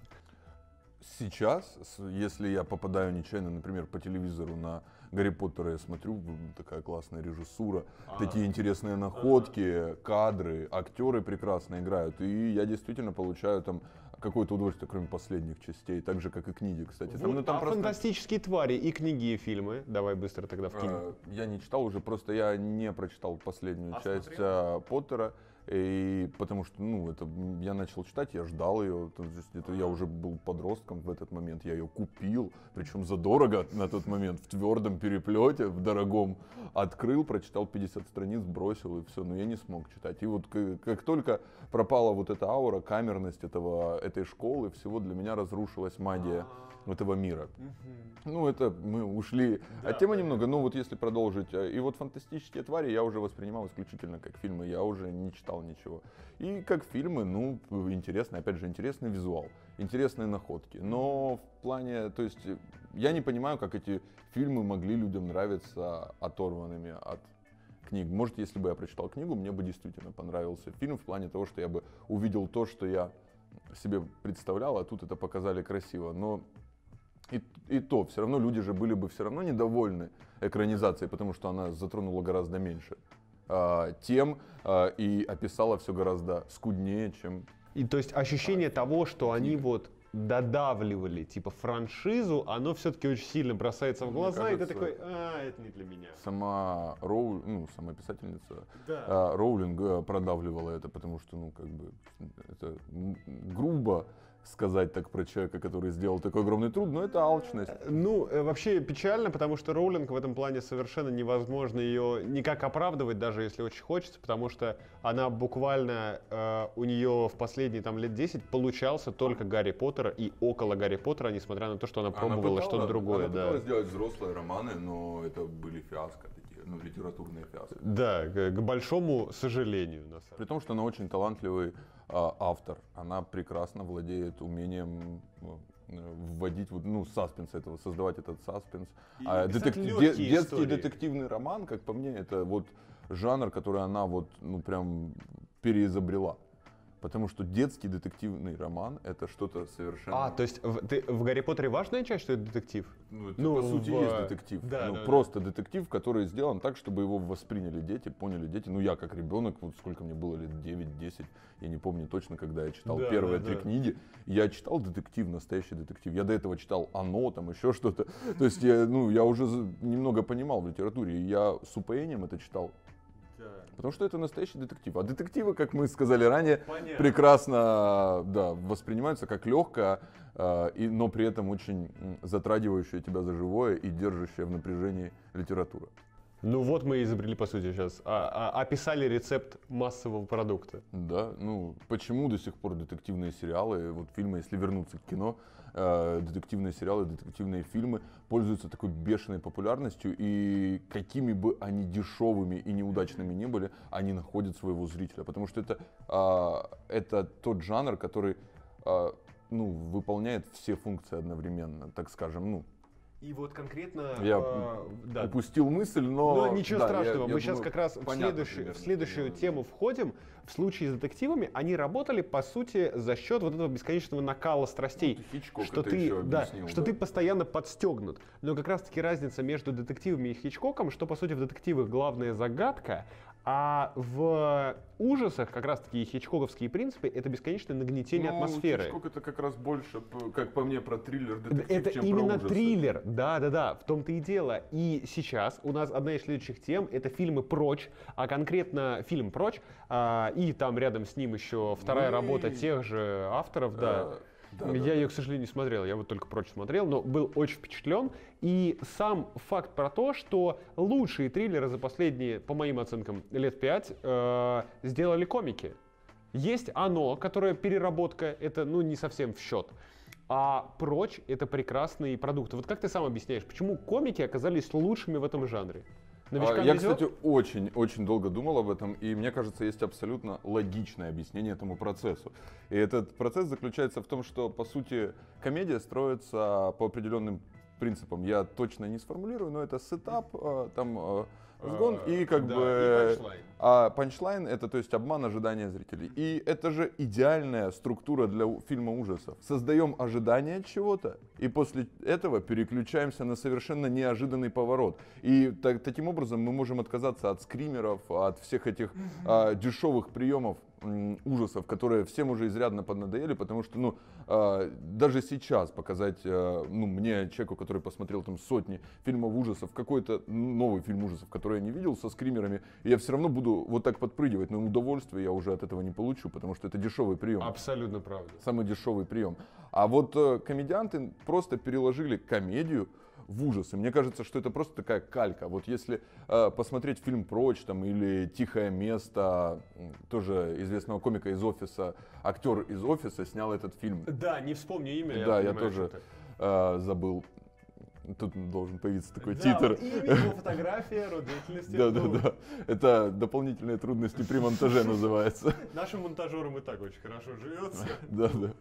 Сейчас, если я попадаю нечаянно, например, по телевизору на Гарри Поттера, я смотрю, такая классная режиссура, а -а. такие интересные находки, кадры, актеры прекрасно играют, и я действительно получаю там какое-то удовольствие, кроме последних частей, так же, как и книги, кстати. Вот, ну, там а просто... фантастические твари и книги, и фильмы. Давай быстро тогда в кино. Э, я не читал уже, просто я не прочитал последнюю а часть смотрел? Э, Поттера. И потому что, ну, это я начал читать, я ждал ее. Это я уже был подростком в этот момент, я ее купил, причем задорого на тот момент, в твердом переплете, в дорогом. Открыл, прочитал 50 страниц, бросил и все, но я не смог читать. И вот как, как только пропала вот эта аура, камерность этого, этой школы, всего для меня разрушилась магия. А этого мира. Угу. Ну, это мы ушли да, от темы да. немного, но ну, вот если продолжить. Э, и вот «Фантастические твари» я уже воспринимал исключительно как фильмы, я уже не читал ничего. И как фильмы, ну, интересно, опять же, интересный визуал, интересные находки. Но в плане, то есть, э, я не понимаю, как эти фильмы могли людям нравиться оторванными от книг. Может, если бы я прочитал книгу, мне бы действительно понравился фильм в плане того, что я бы увидел то, что я себе представлял, а тут это показали красиво. Но и, и то, все равно люди же были бы все равно недовольны экранизацией, потому что она затронула гораздо меньше а, тем а, и описала все гораздо скуднее, чем... И то есть ощущение а, того, что книга. они вот додавливали,
типа франшизу, оно все-таки очень сильно бросается в глаза, Мне кажется, и ты такой, а, это не для меня.
Сама Роу, ну, сама писательница да. А, Роулинг э, продавливала это, потому что, ну, как бы, это грубо сказать так про человека, который сделал такой огромный труд, но это алчность. Э, ну, э,
вообще печально, потому что Роулинг в этом плане совершенно невозможно ее никак оправдывать, даже если очень хочется, потому что она буквально, э, у нее в последние там лет 10 получался только Гарри Поттер и около Гарри Поттера, несмотря на то, что она пробовала что-то другое. Она пыталась да.
сделать взрослые романы, но это были фиаско такие, ну, литературные фиаско. Да, к, к большому сожалению. На самом деле. При том, что она очень талантливый а, автор. Она прекрасно владеет умением э, вводить ну, саспенс этого, создавать этот саспенс. а, детек... де, детский истории. детективный роман, как по мне, это вот жанр, который она вот, ну, прям переизобрела. Потому что детский детективный роман это что-то совершенно. А, то есть в, ты, в Гарри Поттере важная часть, что это детектив?
Ну, это, ну по сути, в... есть детектив. Да, ну, да, просто
да. детектив, который сделан так, чтобы его восприняли дети, поняли дети. Ну, я как ребенок, вот сколько мне было лет 9-10, я не помню точно, когда я читал да, первые да, три да. книги. Я читал детектив, настоящий детектив. Я до этого читал оно, там еще что-то. То есть, я, ну, я уже немного понимал в литературе. И я с упоением это читал. Потому что это настоящий детектив. А детективы, как мы сказали ранее, Понятно. прекрасно да, воспринимаются как легкая, э, и, но при этом очень затрагивающая тебя за живое и держащая в напряжении литература. Ну вот мы и изобрели, по сути, сейчас. А, а, описали рецепт массового продукта. Да, ну почему до сих пор детективные сериалы, вот фильмы, если вернуться к кино, э, детективные сериалы, детективные фильмы пользуются такой бешеной популярностью, и какими бы они дешевыми и неудачными не были, они находят своего зрителя, потому что это, э, это тот жанр, который э, ну, выполняет все функции одновременно, так скажем, ну,
и вот конкретно... Я э, да. упустил мысль,
но... Но ну, ничего да, страшного, я, я мы думаю, сейчас как раз понятно, в следующую,
в следующую тему входим. В случае с детективами они работали, по сути, за счет вот этого бесконечного накала страстей. Ну, Хичкок что ты, еще да, объяснил, что ты постоянно подстегнут. Но как раз-таки разница между детективами и Хичкоком, что, по сути, в детективах главная загадка, а в ужасах как раз-таки хичкоковские принципы — это бесконечное нагнетение ну, атмосферы. Хичкок
— это как раз больше, как по мне, про триллер, детектив, Это чем именно про триллер,
да-да-да, в том-то и дело. И сейчас у нас одна из следующих тем — это фильмы «Прочь», а конкретно фильм «Прочь», а, и там рядом с ним еще вторая Мы... работа тех же авторов, да. А да, я да. ее, к сожалению, не смотрел, я вот только прочь смотрел, но был очень впечатлен. И сам факт про то, что лучшие триллеры за последние, по моим оценкам, лет пять э, сделали комики. Есть оно, которое переработка, это ну не совсем в счет. А прочь это прекрасные продукты. Вот как ты сам объясняешь, почему комики оказались лучшими в этом жанре? Новичкам а, Я, везет?
кстати, очень-очень долго думал об этом, и мне кажется, есть абсолютно логичное объяснение этому процессу. И этот процесс заключается в том, что, по сути, комедия строится по определенным принципам. Я точно не сформулирую, но это сетап, э, там э, разгон а, и как да, бы... И панчлайн. А панчлайн это то есть обман ожидания зрителей. И это же идеальная структура для фильма ужасов. Создаем ожидание чего-то и после этого переключаемся на совершенно неожиданный поворот. И так, таким образом мы можем отказаться от скримеров, от всех этих mm-hmm. а, дешевых приемов ужасов, которые всем уже изрядно поднадоели, потому что, ну, а, даже сейчас показать, э, ну, мне, человеку, который посмотрел там сотни фильмов ужасов, какой-то ну, новый фильм ужасов, который я не видел, со скримерами, я все равно буду вот так подпрыгивать, но удовольствие я уже от этого не получу, потому что это дешевый прием. Абсолютно правда. Самый дешевый прием. А вот э, комедианты просто переложили комедию, в ужас. И мне кажется, что это просто такая калька. Вот если э, посмотреть фильм «Прочь» там, или «Тихое место», тоже известного комика из «Офиса», актер из «Офиса» снял этот фильм.
Да, не вспомню имя. да, я, понимаю, тоже
э, забыл. Тут должен появиться такой да, титр. Вот имя, его фотография, род деятельности. Да, да, да. Это дополнительные трудности при монтаже [laughs] называется. Нашим
монтажерам и так очень хорошо живется. Да, да.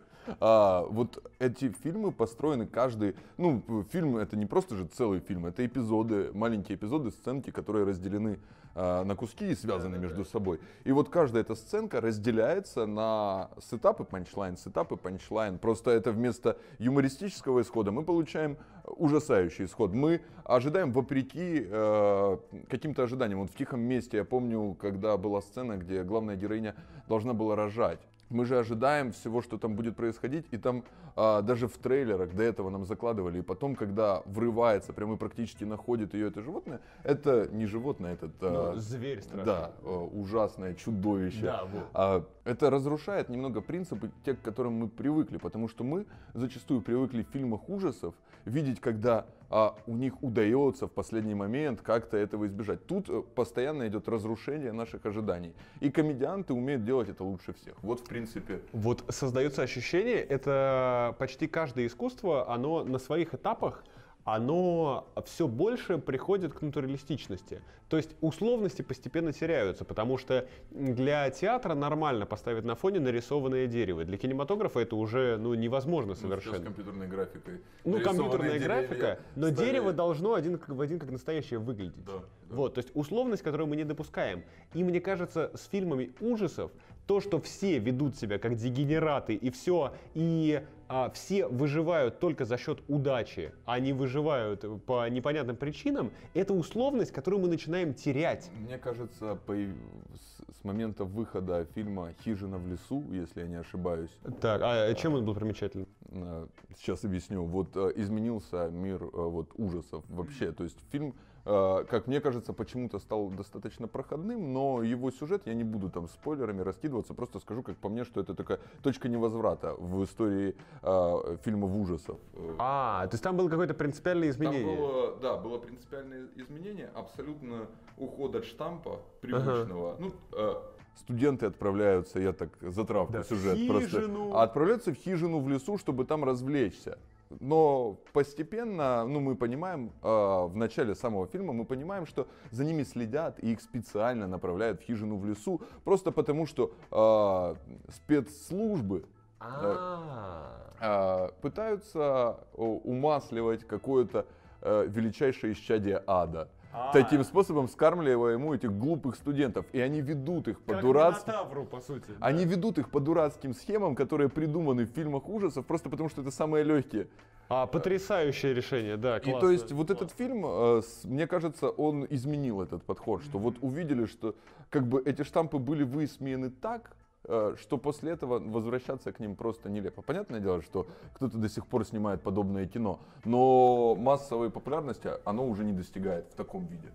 А, вот эти фильмы построены каждый, ну, фильм это не просто же целый фильм, это эпизоды, маленькие эпизоды, сценки, которые разделены а, на куски и связаны да, между да. собой. И вот каждая эта сценка разделяется на сетапы панчлайн, сетапы панчлайн. Просто это вместо юмористического исхода мы получаем ужасающий исход. Мы ожидаем вопреки э, каким-то ожиданиям. Вот в «Тихом месте» я помню, когда была сцена, где главная героиня должна была рожать мы же ожидаем всего, что там будет происходить, и там а, даже в трейлерах до этого нам закладывали, и потом, когда врывается, прямо практически находит ее это животное, это не животное, это... а, ну, зверь страшный. Да, э, ужасное чудовище. Да, вот. а, это разрушает немного принципы, те, к которым мы привыкли, потому что мы зачастую привыкли в фильмах ужасов видеть, когда а, у них удается в последний момент как-то этого избежать. Тут э, постоянно идет разрушение наших ожиданий. И комедианты умеют делать это лучше всех. Вот, в принципе. Вот создается ощущение, это почти каждое искусство,
оно на своих этапах оно все больше приходит к натуралистичности. То есть условности постепенно теряются, потому что для театра нормально поставить на фоне нарисованное дерево. Для кинематографа это уже ну, невозможно ну, совершенно. Ну, с компьютерной графикой. Ну, компьютерная графика, но ставили... дерево должно один в один как настоящее выглядеть. Да, да. Вот, то есть условность, которую мы не допускаем. И мне кажется, с фильмами ужасов то, что все ведут себя как дегенераты и все, и а, все выживают только за счет удачи, а не выживают э, по непонятным причинам, это условность, которую мы начинаем терять.
Мне кажется, по... с момента выхода фильма «Хижина в лесу», если я не ошибаюсь. Так, а э, чем он был примечателен? Э, сейчас объясню. Вот изменился мир вот ужасов вообще. То есть фильм Э, как мне кажется, почему-то стал достаточно проходным, но его сюжет, я не буду там спойлерами раскидываться, просто скажу, как по мне, что это такая точка невозврата в истории э, фильмов ужасов. А, то есть там было какое-то принципиальное изменение? Там было, да, было принципиальное изменение, абсолютно уход от штампа привычного. Ага. Ну, э, студенты отправляются, я так затравку да, сюжет просто, а отправляются в хижину в лесу, чтобы там развлечься. Но постепенно, ну, мы понимаем, э, в начале самого фильма мы понимаем, что за ними следят и их специально направляют в хижину в лесу, просто потому что э, спецслужбы э, пытаются умасливать какое-то величайшее исчадие ада. А. Таким способом скармливая ему этих глупых студентов. И они ведут их по дурацким... по сути. Да. Они ведут их по дурацким схемам, которые придуманы в фильмах ужасов, просто потому что это самые легкие. А, потрясающее решение, да, классно. И то есть вот этот фильм, э, мне кажется, он изменил этот подход, что вот увидели, что как бы эти штампы были высмеяны так, Э, что после этого возвращаться к ним просто нелепо. Понятное дело, что кто-то до сих пор снимает подобное кино, но массовой популярности оно уже не достигает в таком виде.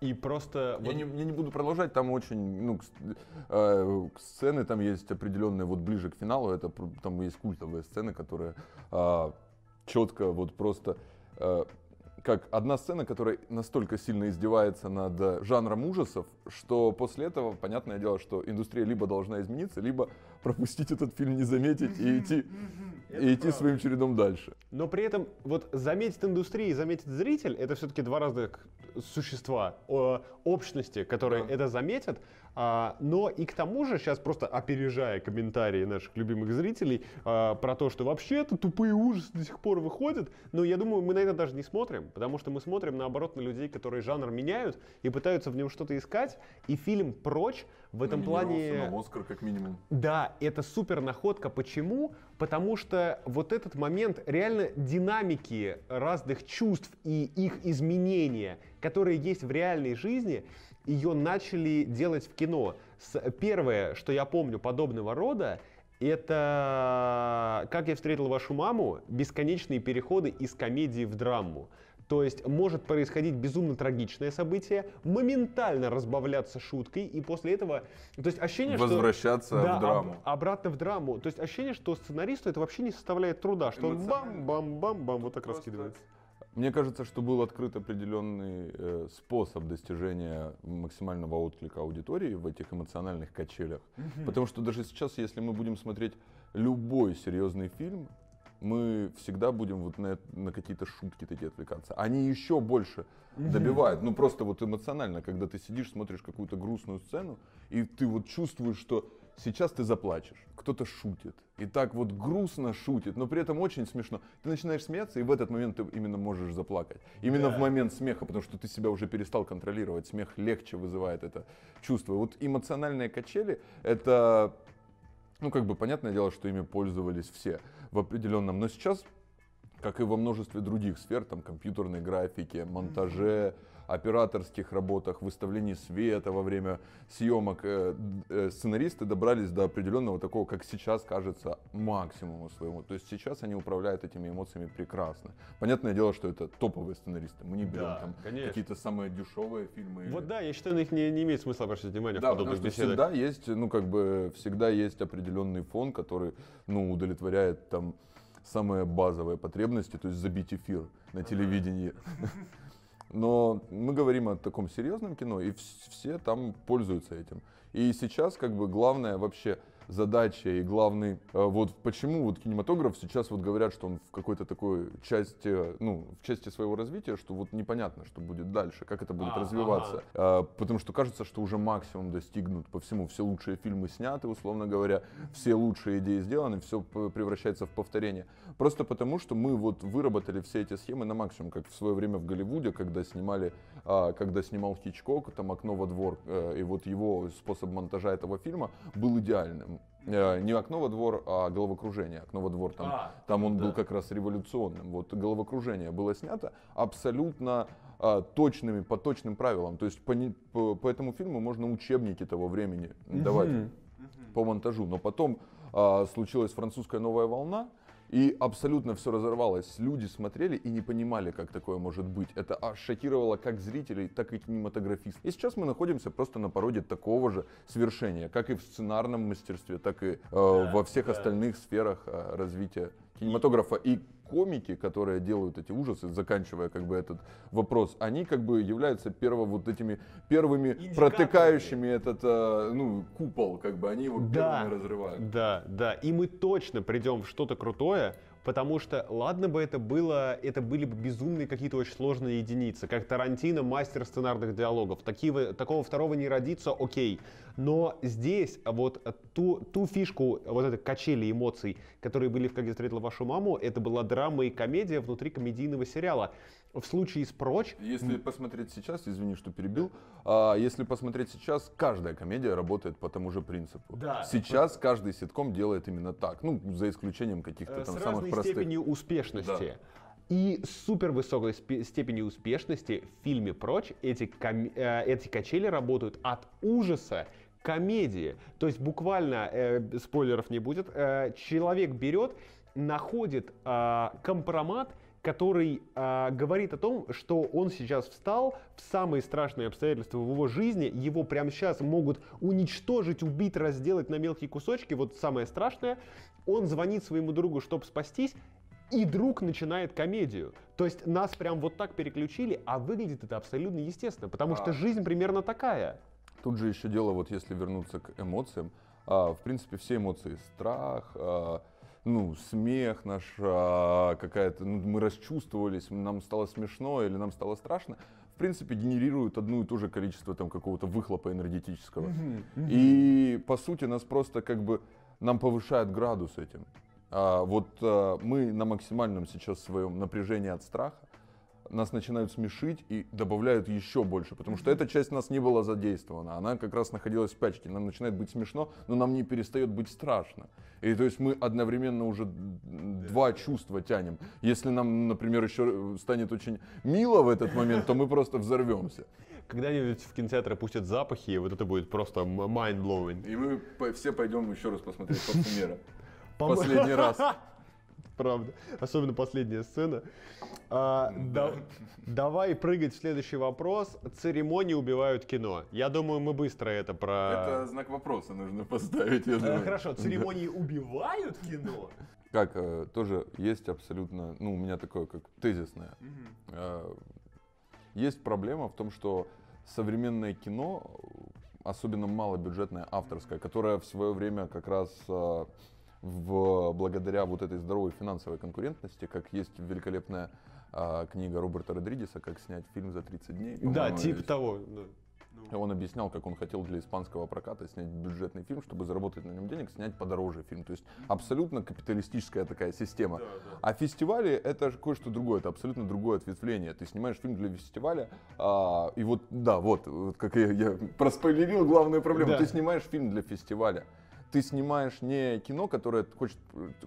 И просто... Я, вот... не, я не буду продолжать, там очень, ну, э, сцены там есть определенные, вот ближе к финалу, это там есть культовые сцены, которые э, четко вот просто э, как одна сцена, которая настолько сильно издевается над э, жанром ужасов, что после этого, понятное дело, что индустрия либо должна измениться, либо пропустить этот фильм, не заметить и идти, и идти своим чередом дальше.
Но при этом вот заметит индустрия и заметит зритель, это все-таки два разных существа, общности, которые да. это заметят. А, но и к тому же, сейчас просто опережая комментарии наших любимых зрителей а, про то, что вообще это тупые ужасы до сих пор выходят, но ну, я думаю, мы на это даже не смотрим, потому что мы смотрим наоборот на людей, которые жанр меняют и пытаются в нем что-то искать, и фильм «Прочь» в этом плане... на
Оскар, как минимум.
Да, это супер находка. Почему? Потому что вот этот момент реально динамики разных чувств и их изменения, которые есть в реальной жизни, ее начали делать в кино. Первое, что я помню подобного рода, это «Как я встретил вашу маму» бесконечные переходы из комедии в драму. То есть может происходить безумно трагичное событие, моментально разбавляться шуткой, и после этого... То есть ощущение, Возвращаться что... в да, драму. Об, обратно в драму. То есть ощущение, что сценаристу это вообще не составляет труда, что он бам-бам-бам-бам вот так Просто...
Мне кажется, что был открыт определенный э, способ достижения максимального отклика аудитории в этих эмоциональных качелях. Угу. Потому что даже сейчас, если мы будем смотреть любой серьезный фильм, мы всегда будем вот на, на какие-то шутки такие отвлекаться. Они еще больше добивают. Ну просто вот эмоционально, когда ты сидишь, смотришь какую-то грустную сцену, и ты вот чувствуешь, что сейчас ты заплачешь, кто-то шутит, и так вот грустно шутит, но при этом очень смешно. Ты начинаешь смеяться, и в этот момент ты именно можешь заплакать. Именно да. в момент смеха, потому что ты себя уже перестал контролировать, смех легче вызывает это чувство. Вот эмоциональные качели — это, ну как бы понятное дело, что ими пользовались все в определенном, но сейчас как и во множестве других сфер, там компьютерной графики, монтаже, mm-hmm операторских работах, выставлении света во время съемок, э, э, сценаристы добрались до определенного такого, как сейчас кажется, максимума своему. То есть сейчас они управляют этими эмоциями прекрасно. Понятное дело, что это топовые сценаристы. Мы не берем да, там какие-то самые дешевые фильмы. Вот или... да,
я считаю, на них не, не имеет смысла обращать внимание да, в подобных потому что беседах.
Всегда есть, ну как бы всегда есть определенный фон, который ну удовлетворяет там самые базовые потребности, то есть забить эфир на телевидении. [laughs] Но мы говорим о таком серьезном кино, и все там пользуются этим. И сейчас как бы главное вообще задача и главный... Э, вот почему вот кинематограф сейчас вот говорят, что он в какой-то такой части, ну, в части своего развития, что вот непонятно, что будет дальше, как это будет а, развиваться. Ага. Э, потому что кажется, что уже максимум достигнут по всему. Все лучшие фильмы сняты, условно говоря, все лучшие идеи сделаны, все превращается в повторение. Просто потому, что мы вот выработали все эти схемы на максимум, как в свое время в Голливуде, когда снимали, а, когда снимал Хичкок, там «Окно во двор», э, и вот его способ монтажа этого фильма был идеальным. Э, не окно во двор, а головокружение. Окно во двор там, а, там он да. был как раз революционным. Вот головокружение было снято абсолютно а, точными, по точным правилам. То есть по, по, по этому фильму можно учебники того времени давать угу. по монтажу. Но потом а, случилась французская новая волна, и абсолютно все разорвалось. Люди смотрели и не понимали, как такое может быть. Это аж шокировало как зрителей, так и кинематографистов. И сейчас мы находимся просто на породе такого же свершения, как и в сценарном мастерстве, так и э, да, во всех да. остальных сферах э, развития кинематографа и комики, которые делают эти ужасы, заканчивая как бы этот вопрос, они как бы являются перво вот этими первыми протыкающими этот э, ну купол, как бы они его да,
разрывают. Да, да, и мы точно придем в что-то крутое, потому что, ладно бы это было, это были бы безумные какие-то очень сложные единицы, как Тарантино, мастер сценарных диалогов. Такие, такого второго не родится, окей. Но здесь вот ту, ту фишку, вот это качели эмоций, которые были в «Как я встретила вашу маму», это была драма и комедия
внутри комедийного сериала в случае с прочь. Если посмотреть сейчас, извини, что перебил, а, если посмотреть сейчас, каждая комедия работает по тому же принципу. Да. Сейчас это... каждый ситком делает именно так, ну за исключением каких-то э, там самых простых. С степенью успешности. Да.
И с супер высокой степени успешности в фильме «Прочь» эти, ком... Э, эти качели работают от ужаса к комедии. То есть буквально, э, спойлеров не будет, э, человек берет, находит э, компромат который э, говорит о том, что он сейчас встал в самые страшные обстоятельства в его жизни, его прямо сейчас могут уничтожить, убить, разделать на мелкие кусочки, вот самое страшное. Он звонит своему другу, чтобы спастись, и друг начинает комедию. То есть нас прям вот так переключили, а выглядит это абсолютно естественно, потому а... что жизнь примерно
такая. Тут же еще дело, вот если вернуться к эмоциям, а, в принципе, все эмоции, страх, а, ну, смех наш, а, какая-то, ну, мы расчувствовались, нам стало смешно или нам стало страшно, в принципе, генерируют одно и ту же количество там какого-то выхлопа энергетического. Mm-hmm. Mm-hmm. И, по сути, нас просто как бы, нам повышает градус этим. А, вот а, мы на максимальном сейчас своем напряжении от страха, нас начинают смешить и добавляют еще больше, потому что эта часть нас не была задействована, она как раз находилась в пячке, нам начинает быть смешно, но нам не перестает быть страшно. И то есть мы одновременно уже два чувства тянем. Если нам, например, еще э, станет очень мило в этот момент, то мы просто взорвемся. Когда-нибудь в кинотеатре пустят запахи, и вот это будет просто mind-blowing. И мы все пойдем еще раз посмотреть «Парфюмера». Последний раз. [laughs]
Правда. Особенно последняя сцена. А, да. Давай прыгать в следующий вопрос. Церемонии убивают кино. Я думаю, мы быстро это про... Это
знак вопроса нужно поставить. А, хорошо, церемонии да. убивают кино? Как, э, тоже есть абсолютно, ну, у меня такое, как тезисное. Угу. есть проблема в том, что современное кино, особенно малобюджетное авторское, которое в свое время как раз... А, в, благодаря вот этой здоровой финансовой конкурентности, как есть великолепная а, книга Роберта Родригеса «Как снять фильм за 30 дней». Да, тип есть. того. Да. И он объяснял, как он хотел для испанского проката снять бюджетный фильм, чтобы заработать на нем денег, снять подороже фильм. То есть абсолютно капиталистическая такая система. Да, да. А фестивали это кое-что другое, это абсолютно другое ответвление. Ты снимаешь фильм для фестиваля, а, и вот, да, вот, как я, я проспойлерил главную проблему. Да. Ты снимаешь фильм для фестиваля ты снимаешь не кино, которое хочет,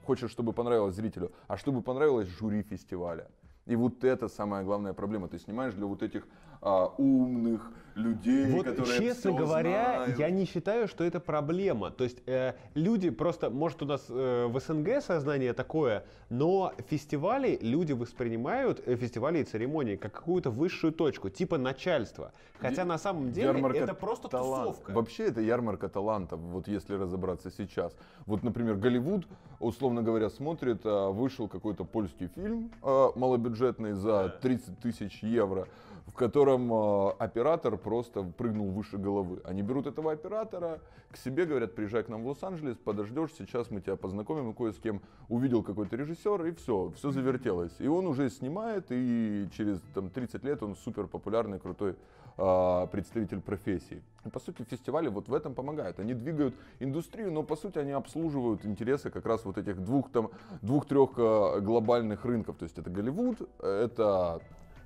хочешь, чтобы понравилось зрителю, а чтобы понравилось жюри фестиваля. И вот это самая главная проблема. Ты снимаешь для вот этих а, умных людей, вот, которые честно говоря, знают. я не считаю, что это проблема. То есть э,
люди просто, может у нас э, в СНГ сознание такое, но фестивали люди воспринимают э, фестивали и церемонии как какую-то высшую точку, типа начальство. Хотя на самом деле это
просто талант. тусовка. Вообще это ярмарка талантов, вот если разобраться сейчас. Вот, например, Голливуд, условно говоря, смотрит, а, вышел какой-то польский фильм а, малобюджетный за 30 тысяч евро в котором э, оператор просто прыгнул выше головы. Они берут этого оператора, к себе говорят, приезжай к нам в Лос-Анджелес, подождешь, сейчас мы тебя познакомим и кое с кем. Увидел какой-то режиссер, и все, все завертелось. И он уже снимает, и через там, 30 лет он супер популярный, крутой э, представитель профессии. И, по сути, фестивали вот в этом помогают. Они двигают индустрию, но, по сути, они обслуживают интересы как раз вот этих двух-трех двух, там, двух э, глобальных рынков. То есть это Голливуд, это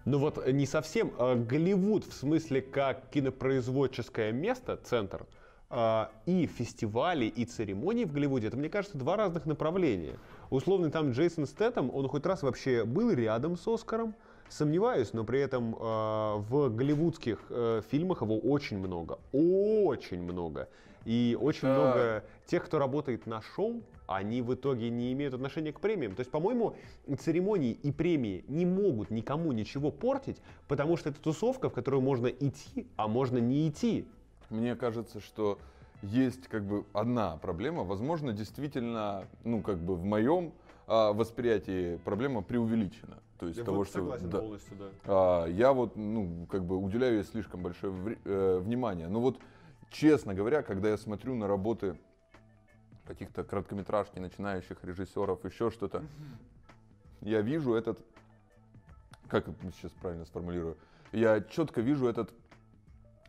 ну вот э, не совсем. А Голливуд в смысле как
кинопроизводческое место, центр, а, и фестивали, и церемонии в Голливуде, это, мне кажется, два разных направления. Условный там Джейсон Стэттем, он хоть раз вообще был рядом с Оскаром, Сомневаюсь, но при этом э, в голливудских э, фильмах его очень много. Очень много. И очень а... много тех, кто работает на шоу, они в итоге не имеют отношения к премиям. То есть, по-моему, церемонии и премии не могут никому ничего портить, потому что это тусовка, в которую можно идти, а
можно не идти. Мне кажется, что есть как бы одна проблема. Возможно, действительно, ну как бы в моем э, восприятии проблема преувеличена. То есть я того, что согласен да, полностью, да. А, я вот, ну, как бы уделяю ей слишком большое вре- э, внимание. Но вот, честно говоря, когда я смотрю на работы каких-то короткометражки начинающих режиссеров, еще что-то, я вижу этот, как сейчас правильно сформулирую, я четко вижу этот,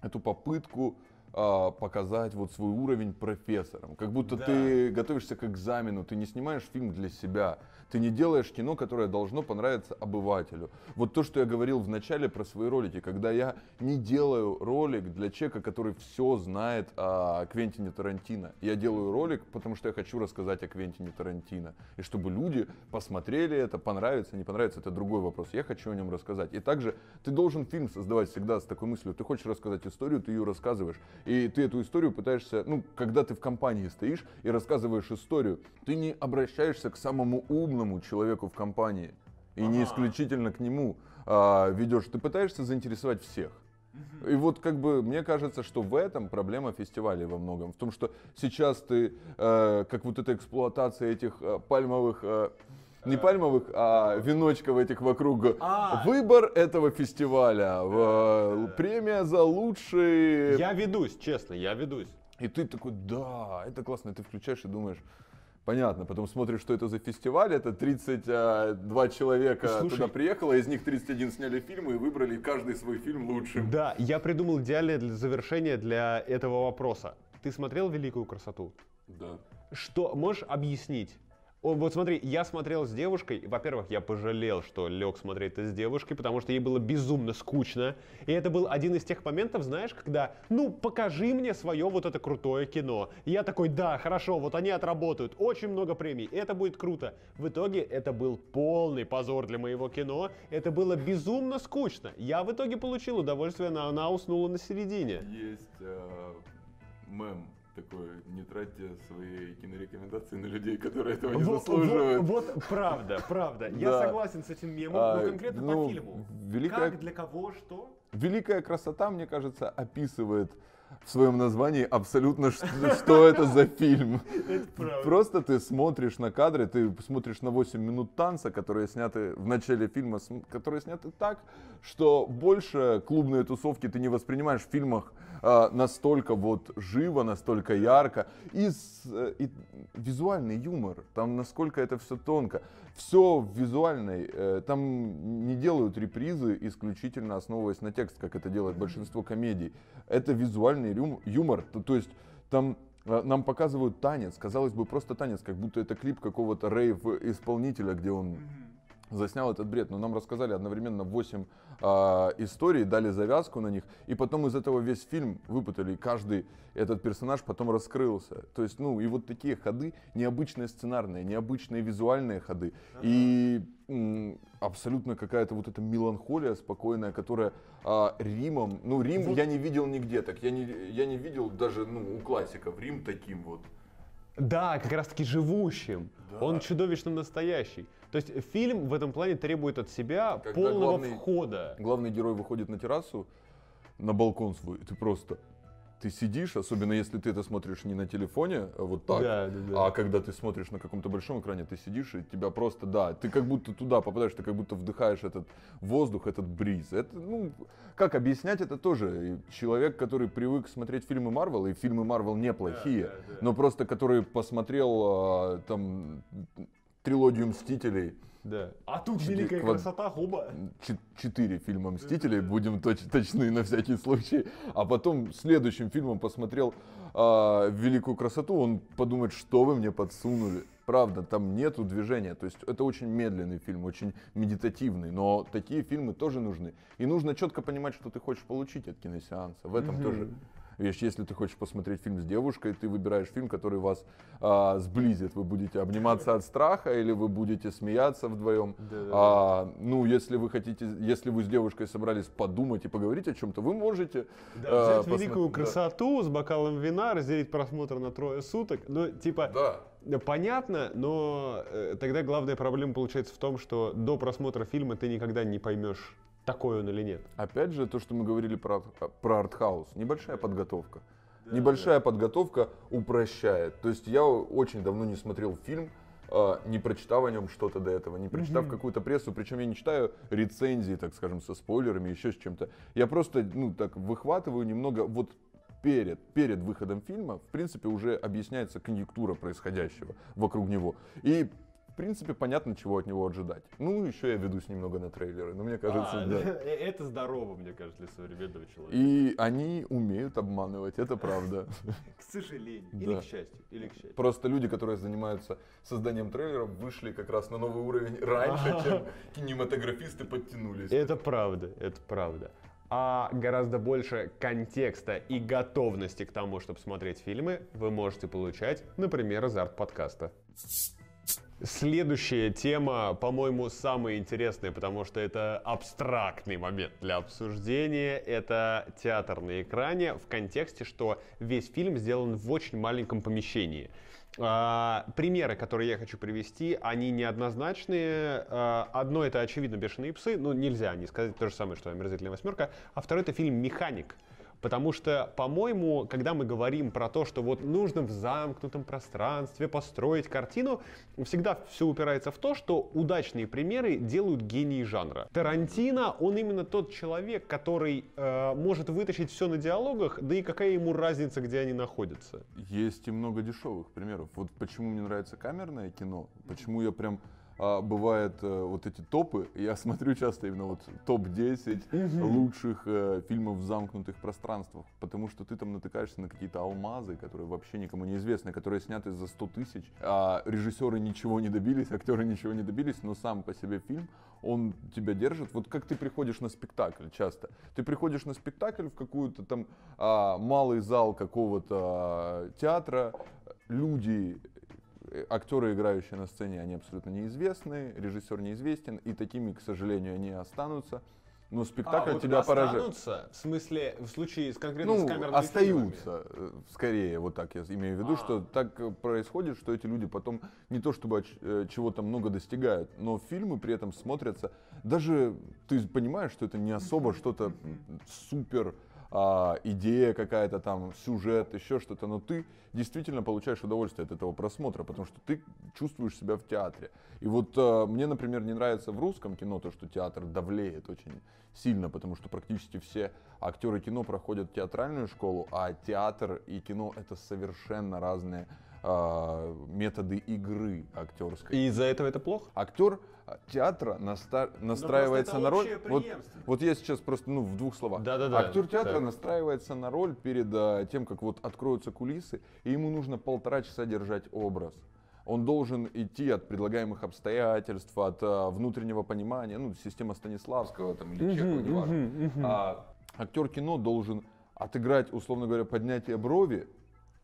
эту попытку а, показать вот свой уровень профессором. Как будто да. ты готовишься к экзамену, ты не снимаешь фильм для себя, ты не делаешь кино, которое должно понравиться обывателю. Вот то, что я говорил в начале про свои ролики, когда я не делаю ролик для человека, который все знает о Квентине Тарантино. Я делаю ролик, потому что я хочу рассказать о Квентине Тарантино. И чтобы люди посмотрели это, понравится, не понравится, это другой вопрос. Я хочу о нем рассказать. И также ты должен фильм создавать всегда с такой мыслью. Ты хочешь рассказать историю, ты ее рассказываешь. И ты эту историю пытаешься, ну, когда ты в компании стоишь и рассказываешь историю, ты не обращаешься к самому умному человеку в компании. И ага. не исключительно к нему а, ведешь. Ты пытаешься заинтересовать всех. И вот как бы мне кажется, что в этом проблема фестиваля во многом. В том, что сейчас ты, э, как вот эта эксплуатация этих э, пальмовых э, не пальмовых, а веночков этих вокруг. А, Выбор этого фестиваля, в, э, премия за лучший... Я ведусь, честно, я ведусь. И ты такой, да, это классно, и ты включаешь и думаешь, Понятно, потом смотришь, что это за фестиваль, это 32 э, человека Слушай, туда приехало, из них 31 сняли фильмы и выбрали каждый свой фильм лучшим. Да, я придумал
идеальное для завершение для этого вопроса. Ты смотрел «Великую красоту»? Да. Что, можешь объяснить, о, вот смотри, я смотрел с девушкой. Во-первых, я пожалел, что лег смотреть это с девушкой, потому что ей было безумно скучно. И это был один из тех моментов, знаешь, когда, ну, покажи мне свое вот это крутое кино. И я такой, да, хорошо, вот они отработают, очень много премий, это будет круто. В итоге это был полный позор для моего кино. Это было безумно скучно. Я в итоге получил удовольствие, но она уснула на середине.
Есть э, мем такое, не тратьте свои кинорекомендации на людей, которые этого не вот, заслуживают. Вот, вот правда, правда. Я да.
согласен с этим мемом, а, но конкретно ну, по фильму. Великая... Как, для кого, что?
Великая красота, мне кажется, описывает в своем названии абсолютно, что, что это за фильм. [laughs] Это Просто ты смотришь на кадры, ты смотришь на 8 минут танца, которые сняты в начале фильма, которые сняты так, что больше клубные тусовки ты не воспринимаешь в фильмах а, настолько вот живо, настолько ярко. И, э, и визуальный юмор, там насколько это все тонко. Все в визуальной, э, там не делают репризы исключительно основываясь на текст, как это делает большинство комедий. Это визуальный юмор, то, то есть там э, нам показывают танец, казалось бы, просто танец, как будто это клип какого-то рейв-исполнителя, где он заснял этот бред. Но нам рассказали одновременно 8 э, а, историй, дали завязку на них, и потом из этого весь фильм выпутали, и каждый этот персонаж потом раскрылся. То есть, ну, и вот такие ходы, необычные сценарные, необычные визуальные ходы, ага. и м, абсолютно какая-то вот эта меланхолия спокойная, которая э, Римом, ну, Рим вот. я не видел нигде так, я не, я не видел даже, ну, у классиков Рим таким вот. Да,
как раз таки живущим. Да. Он чудовищно настоящий. То есть фильм в этом плане требует от себя Когда полного главный,
входа. Главный герой выходит на террасу, на балкон свой, и ты просто ты сидишь, особенно если ты это смотришь не на телефоне, а вот так, да, да, да. а когда ты смотришь на каком-то большом экране, ты сидишь и тебя просто, да, ты как будто туда попадаешь, ты как будто вдыхаешь этот воздух, этот бриз. Это, ну, как объяснять это тоже? Человек, который привык смотреть фильмы Марвел, и фильмы Марвел неплохие, да, да, да. но просто который посмотрел а, там трилогию «Мстителей». Да. А тут Четыре, великая квад... красота Хуба. Четыре фильма Мстителей, будем точ... точны на всякий случай. А потом следующим фильмом посмотрел э, Великую красоту, он подумает, что вы мне подсунули. Правда, там нету движения. То есть это очень медленный фильм, очень медитативный. Но такие фильмы тоже нужны. И нужно четко понимать, что ты хочешь получить от киносеанса. В этом угу. тоже вещь. Если ты хочешь посмотреть фильм с девушкой, ты выбираешь фильм, который вас а, сблизит. Вы будете обниматься от страха или вы будете смеяться вдвоем. А, ну, если вы хотите, если вы с девушкой собрались подумать и поговорить о чем-то, вы можете да, а, взять посмотри... великую
красоту да. с бокалом вина, разделить просмотр на трое суток. Ну, типа. Да. Понятно, но э, тогда главная проблема получается в том, что до просмотра фильма
ты никогда не поймешь, такой он или нет. Опять же, то, что мы говорили про, э, про артхаус, небольшая подготовка. Да, небольшая да. подготовка упрощает. То есть я очень давно не смотрел фильм, э, не прочитав о нем что-то до этого, не прочитав угу. какую-то прессу, причем я не читаю рецензии, так скажем, со спойлерами, еще с чем-то. Я просто, ну, так выхватываю немного вот перед, перед выходом фильма, в принципе, уже объясняется конъюнктура происходящего вокруг него. И принципе, понятно, чего от него ожидать. Ну, еще я ведусь немного на трейлеры, но мне а, кажется, а, да.
Э, это здорово, мне кажется, для современного человека. И
они умеют обманывать, это правда. К сожалению. Или к счастью. Или к счастью. Просто люди, которые занимаются созданием трейлеров, вышли как раз на новый уровень [laughs] раньше, чем кинематографисты подтянулись. Это
правда, это правда а гораздо больше контекста и готовности к тому, чтобы смотреть фильмы, вы можете получать, например, из арт-подкаста. Следующая тема, по-моему, самая интересная, потому что это абстрактный момент для обсуждения. Это театр на экране в контексте, что весь фильм сделан в очень маленьком помещении. А, примеры, которые я хочу привести, они неоднозначные. А, одно это, очевидно, «Бешеные псы». Ну, нельзя не сказать то же самое, что «Омерзительная восьмерка». А второй это фильм «Механик», Потому что, по-моему, когда мы говорим про то, что вот нужно в замкнутом пространстве построить картину, всегда все упирается в то, что удачные примеры делают гении жанра. Тарантино, он именно тот человек, который э, может вытащить все на
диалогах, да и какая ему разница, где они находятся. Есть и много дешевых примеров. Вот почему мне нравится камерное кино, почему я прям а, бывают а, э, вот эти топы. Я [laughs] смотрю часто именно вот топ-10 лучших а, фильмов в замкнутых пространствах, потому что ты там натыкаешься на какие-то алмазы, которые вообще никому не известны, которые сняты за 100 тысяч, а режиссеры ничего не добились, [laughs] актеры ничего не добились, но сам по себе фильм, он тебя держит. Вот как ты приходишь на спектакль часто. Ты приходишь на спектакль в какую-то там а, малый зал какого-то а, театра, люди Э, актеры, играющие на сцене, они абсолютно неизвестны, режиссер неизвестен, и такими, к сожалению, они останутся. Но спектакль а, вот тебя поражает.
В смысле, в случае с конкретно ну, с камерными остаются,
фильмами. Э, скорее, вот так я имею в виду, а. что так э, происходит, что эти люди потом не то чтобы чего-то много достигают, но фильмы при этом смотрятся. Даже ты понимаешь, что это не особо что-то супер а, идея какая-то там, сюжет, еще что-то, но ты действительно получаешь удовольствие от этого просмотра, потому что ты чувствуешь себя в театре. И вот а, мне, например, не нравится в русском кино то, что театр давлеет очень сильно, потому что практически все актеры кино проходят театральную школу, а театр и кино это совершенно разные а, методы игры актерской. И из-за этого это плохо? Актер театра наста- ну, настраивается на роль. Вот, вот я сейчас просто ну, в двух словах. Да, да, да. Актер театра да. настраивается на роль перед а, тем, как вот откроются кулисы, и ему нужно полтора часа держать образ он должен идти от предлагаемых обстоятельств, от а, внутреннего понимания, ну, система Станиславского там, или Чехова, неважно. А, актер кино должен отыграть, условно говоря, поднятие брови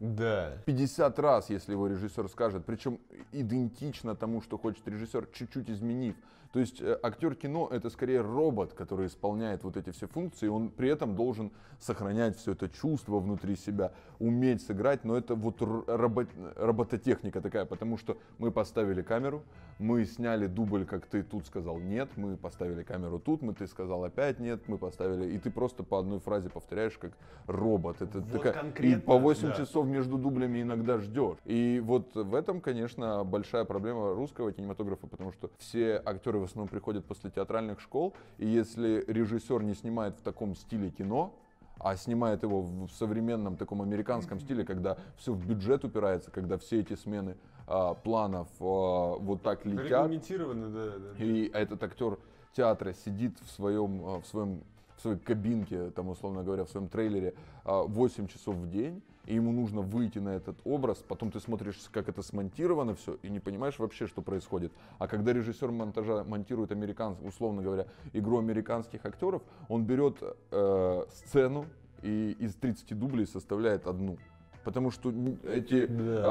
да. 50 раз, если его режиссер скажет, причем идентично тому, что хочет режиссер, чуть-чуть изменив. То есть э, актер кино это скорее робот, который исполняет вот эти все функции, он при этом должен сохранять все это чувство внутри себя, уметь сыграть, но это вот робот, робототехника такая, потому что мы поставили камеру, мы сняли дубль, как ты тут сказал нет, мы поставили камеру тут, мы ты сказал опять нет, мы поставили, и ты просто по одной фразе повторяешь как робот. Это вот такая, конкретно, и по 8 да. часов между дублями иногда ждешь. И вот в этом, конечно, большая проблема русского кинематографа, потому что все актеры в основном приходят после театральных школ, и если режиссер не снимает в таком стиле кино, а снимает его в современном таком американском стиле, когда все в бюджет упирается, когда все эти смены а, планов а, вот так летят.
Регламентированы, да,
да. И этот актер театра сидит в своем, а, в своем в своей кабинке, там, условно говоря, в своем трейлере 8 а, часов в день, и ему нужно выйти на этот образ, потом ты смотришь, как это смонтировано все, и не понимаешь вообще, что происходит. А когда режиссер монтажа монтирует американцев, условно говоря, игру американских актеров, он берет э, сцену и из 30 дублей составляет одну. Потому что эти да.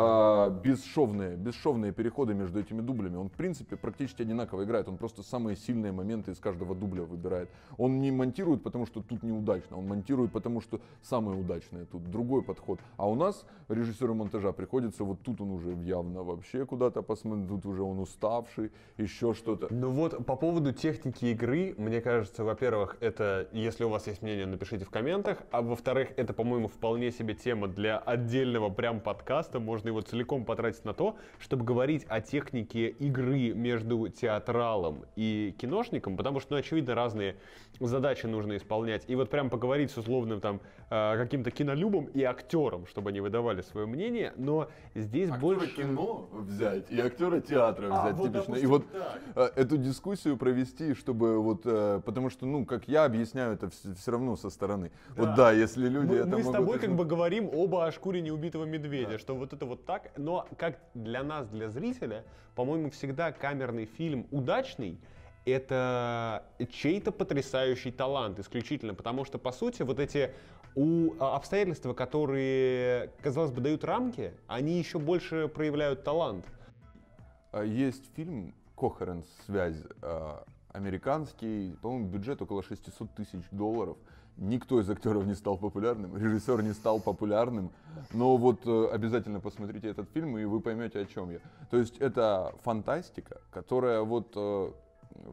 а, бесшовные, бесшовные переходы между этими дублями, он в принципе практически одинаково играет. Он просто самые сильные моменты из каждого дубля выбирает. Он не монтирует, потому что тут неудачно. Он монтирует, потому что самые удачные. Тут другой подход. А у нас режиссеру монтажа приходится вот тут он уже явно вообще куда-то посмотрит, тут уже он уставший, еще что-то. Ну вот по поводу техники игры, мне кажется, во-первых, это, если у вас есть мнение, напишите в комментах. А во-вторых,
это, по-моему, вполне себе тема для отдельного отдельного прям подкаста, можно его целиком потратить на то, чтобы говорить о технике игры между театралом и киношником, потому что, ну, очевидно, разные задачи нужно исполнять. И вот прям поговорить с условным там э, каким-то кинолюбом и актером, чтобы они выдавали свое мнение, но здесь актера больше... кино
взять и актера театра а, взять, а, вот, типично. Допустим, и вот да. Э, эту дискуссию провести, чтобы вот... Э, потому что, ну, как я объясняю, это все равно со стороны. Да. Вот да, если люди мы, это мы могут... с тобой как бы
говорим оба о шкуре культуре неубитого медведя, да. что вот это вот так. Но как для нас, для зрителя, по-моему, всегда камерный фильм удачный, это чей-то потрясающий талант исключительно, потому что, по сути, вот эти у а, обстоятельства, которые, казалось бы, дают рамки, они еще больше проявляют талант.
А, есть фильм «Кохеренс. Связь», а, американский, по-моему, бюджет около 600 тысяч долларов – Никто из актеров не стал популярным, режиссер не стал популярным, но вот э, обязательно посмотрите этот фильм, и вы поймете, о чем я. То есть это фантастика, которая вот э,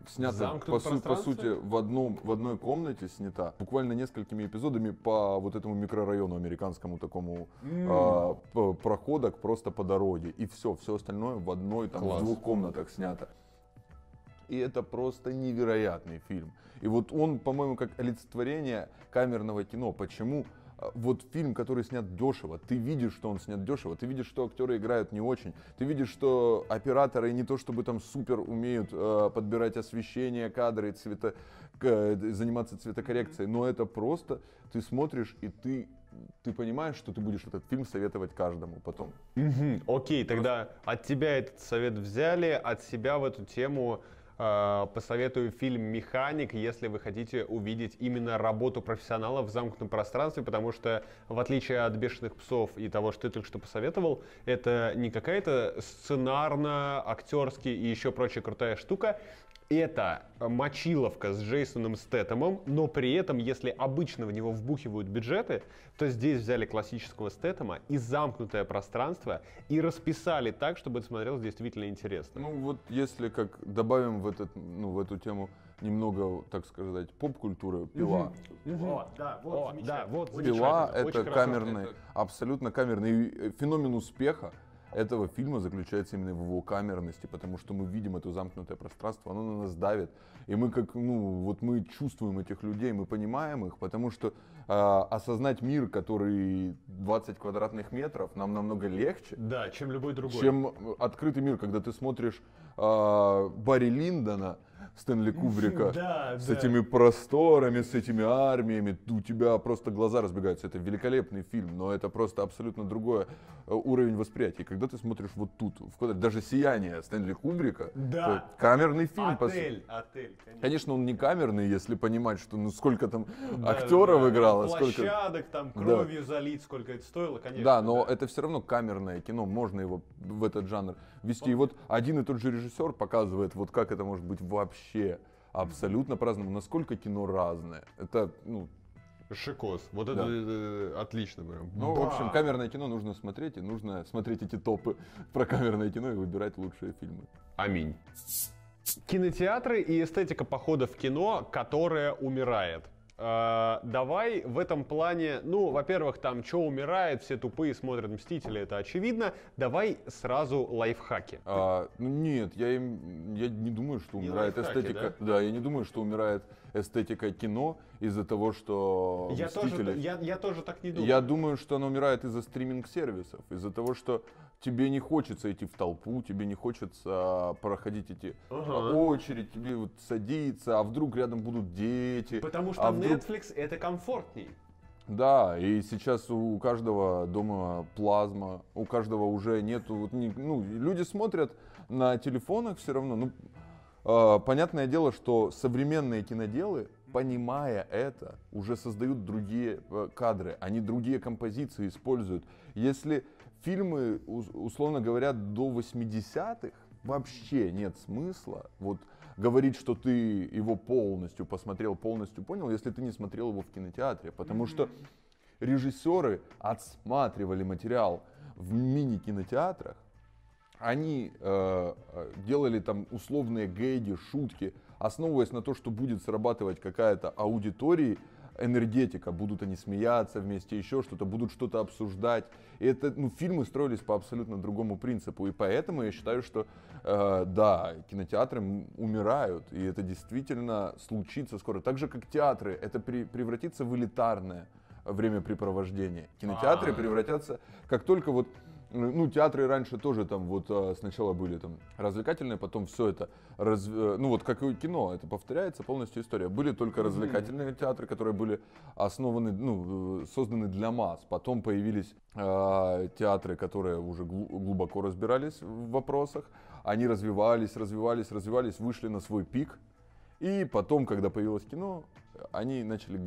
снята по, су- по сути в одном в одной комнате снята буквально несколькими эпизодами по вот этому микрорайону американскому такому mm. э, проходок просто по дороге и все все остальное в одной там Класс. в двух комнатах снято и это просто невероятный фильм. И вот он, по-моему, как олицетворение камерного кино. Почему а, вот фильм, который снят дешево, ты видишь, что он снят дешево, ты видишь, что актеры играют не очень, ты видишь, что операторы не то чтобы там супер умеют э, подбирать освещение, кадры, цвета, э, заниматься цветокоррекцией, но это просто ты смотришь и ты ты понимаешь, что ты будешь этот фильм советовать каждому потом. Угу, окей, тогда
от тебя этот совет взяли, от себя в эту тему Э, посоветую фильм «Механик», если вы хотите увидеть именно работу профессионала в замкнутом пространстве, потому что, в отличие от «Бешеных псов» и того, что ты только что посоветовал, это не какая-то сценарно-актерский и еще прочая крутая штука, это э, мочиловка с Джейсоном Стэтомом, но при этом, если обычно в него вбухивают бюджеты, то здесь взяли классического Стэттема и замкнутое пространство и расписали так, чтобы
это смотрелось действительно интересно. Ну вот если как добавим в, этот, ну, в эту тему немного, так сказать, поп-культуры, пила.
Угу. Угу. О, да, вот, О, да, вот пила — это камерный,
это... абсолютно камерный э, феномен успеха этого фильма заключается именно в его камерности, потому что мы видим это замкнутое пространство, оно на нас давит. И мы как, ну, вот мы чувствуем этих людей, мы понимаем их, потому что э, осознать мир, который 20 квадратных метров, нам намного легче.
Да, чем любой другой. Чем
открытый мир, когда ты смотришь э, Барри Линдона, Стэнли Кубрика [laughs] с этими просторами, с этими армиями. У тебя просто глаза разбегаются. Это великолепный фильм, но это просто абсолютно другой э, уровень восприятия. когда ты смотришь вот тут, в кадре, даже «Сияние» Стэнли Кубрика, да. камерный фильм. Отель, по отель, конечно. конечно, он не камерный, если понимать, что ну сколько там да, актеров да, играло. Площадок, сколько... там кровью
да. залить, сколько это стоило, конечно. Да,
но да. это все равно камерное кино, можно его в этот жанр вести. И вот один и тот же режиссер показывает, вот как это может быть вообще абсолютно по-разному, насколько кино разное. Это, ну, Шикос. Вот это э, отлично прям. Ну, да. в общем, камерное кино нужно смотреть, и нужно смотреть эти топы [laughs] про камерное кино и выбирать лучшие фильмы. Аминь.
Кинотеатры и
эстетика похода
в кино, которая умирает. А, давай в этом плане, ну, во-первых, там, что умирает, все тупые смотрят Мстители, это очевидно. Давай сразу
лайфхаки. А, ну, нет, я им, я не думаю, что умирает лайфхаки, эстетика. Да? да, я не думаю, что умирает эстетика кино из-за того, что я Мстители... тоже, я,
я тоже так не думаю. Я
думаю, что она умирает из-за стриминг-сервисов, из-за того, что тебе не хочется идти в толпу, тебе не хочется проходить эти ага. очередь, тебе вот садиться, а вдруг рядом будут дети. Потому что а вдруг...
Netflix это комфортней.
Да, и сейчас у каждого дома плазма, у каждого уже нету, вот, не, ну, люди смотрят на телефонах все равно, ну, э, понятное дело, что современные киноделы, понимая это, уже создают другие э, кадры, они другие композиции используют. Если фильмы, условно говоря, до 80-х вообще нет смысла вот говорить, что ты его полностью посмотрел, полностью понял, если ты не смотрел его в кинотеатре, потому mm-hmm. что режиссеры отсматривали материал в мини-кинотеатрах, они э, э делали там условные гейди, шутки, основываясь на то, что будет срабатывать какая-то аудитория, энергетика, будут они смеяться вместе, еще что-то, будут что-то обсуждать. И это, ну, фильмы строились по абсолютно другому принципу, и поэтому я считаю, что, э, да, кинотеатры умирают, и это действительно случится скоро. Так же, как театры, это при, превратится в элитарное времяпрепровождение. Кинотеатры а. превратятся, как только вот ну, ну, театры раньше тоже там вот а, сначала были там развлекательные, потом все это, раз, э, ну, вот как и кино, это повторяется полностью история. Были только развлекательные театры, которые были основаны, ну, э, созданы для масс. Потом появились э, театры, которые уже глубоко разбирались в вопросах. Они развивались, развивались, развивались, вышли на свой пик. И потом, когда появилось кино, они начали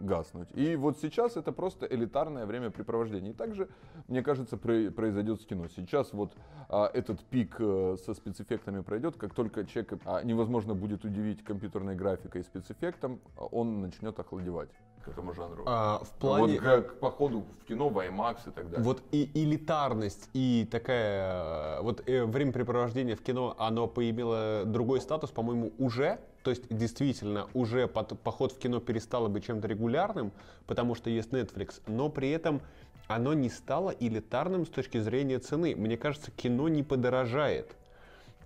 гаснуть. И вот сейчас это просто элитарное времяпрепровождение. И также, мне кажется, произойдет с кино. Сейчас вот а, этот пик а, со спецэффектами пройдет, как только человек а, невозможно будет удивить компьютерной графикой и спецэффектом, он начнет охладевать к этому жанру. А, в плане... Вот как по ходу в кино, в IMAX и так далее. Вот и элитарность, и такая... Э, вот
э, времяпрепровождение в кино, оно поимело другой статус, по-моему, уже то есть действительно уже под, поход в кино перестало быть чем-то регулярным, потому что есть Netflix, но при этом оно не стало элитарным с точки зрения цены. Мне кажется, кино не подорожает.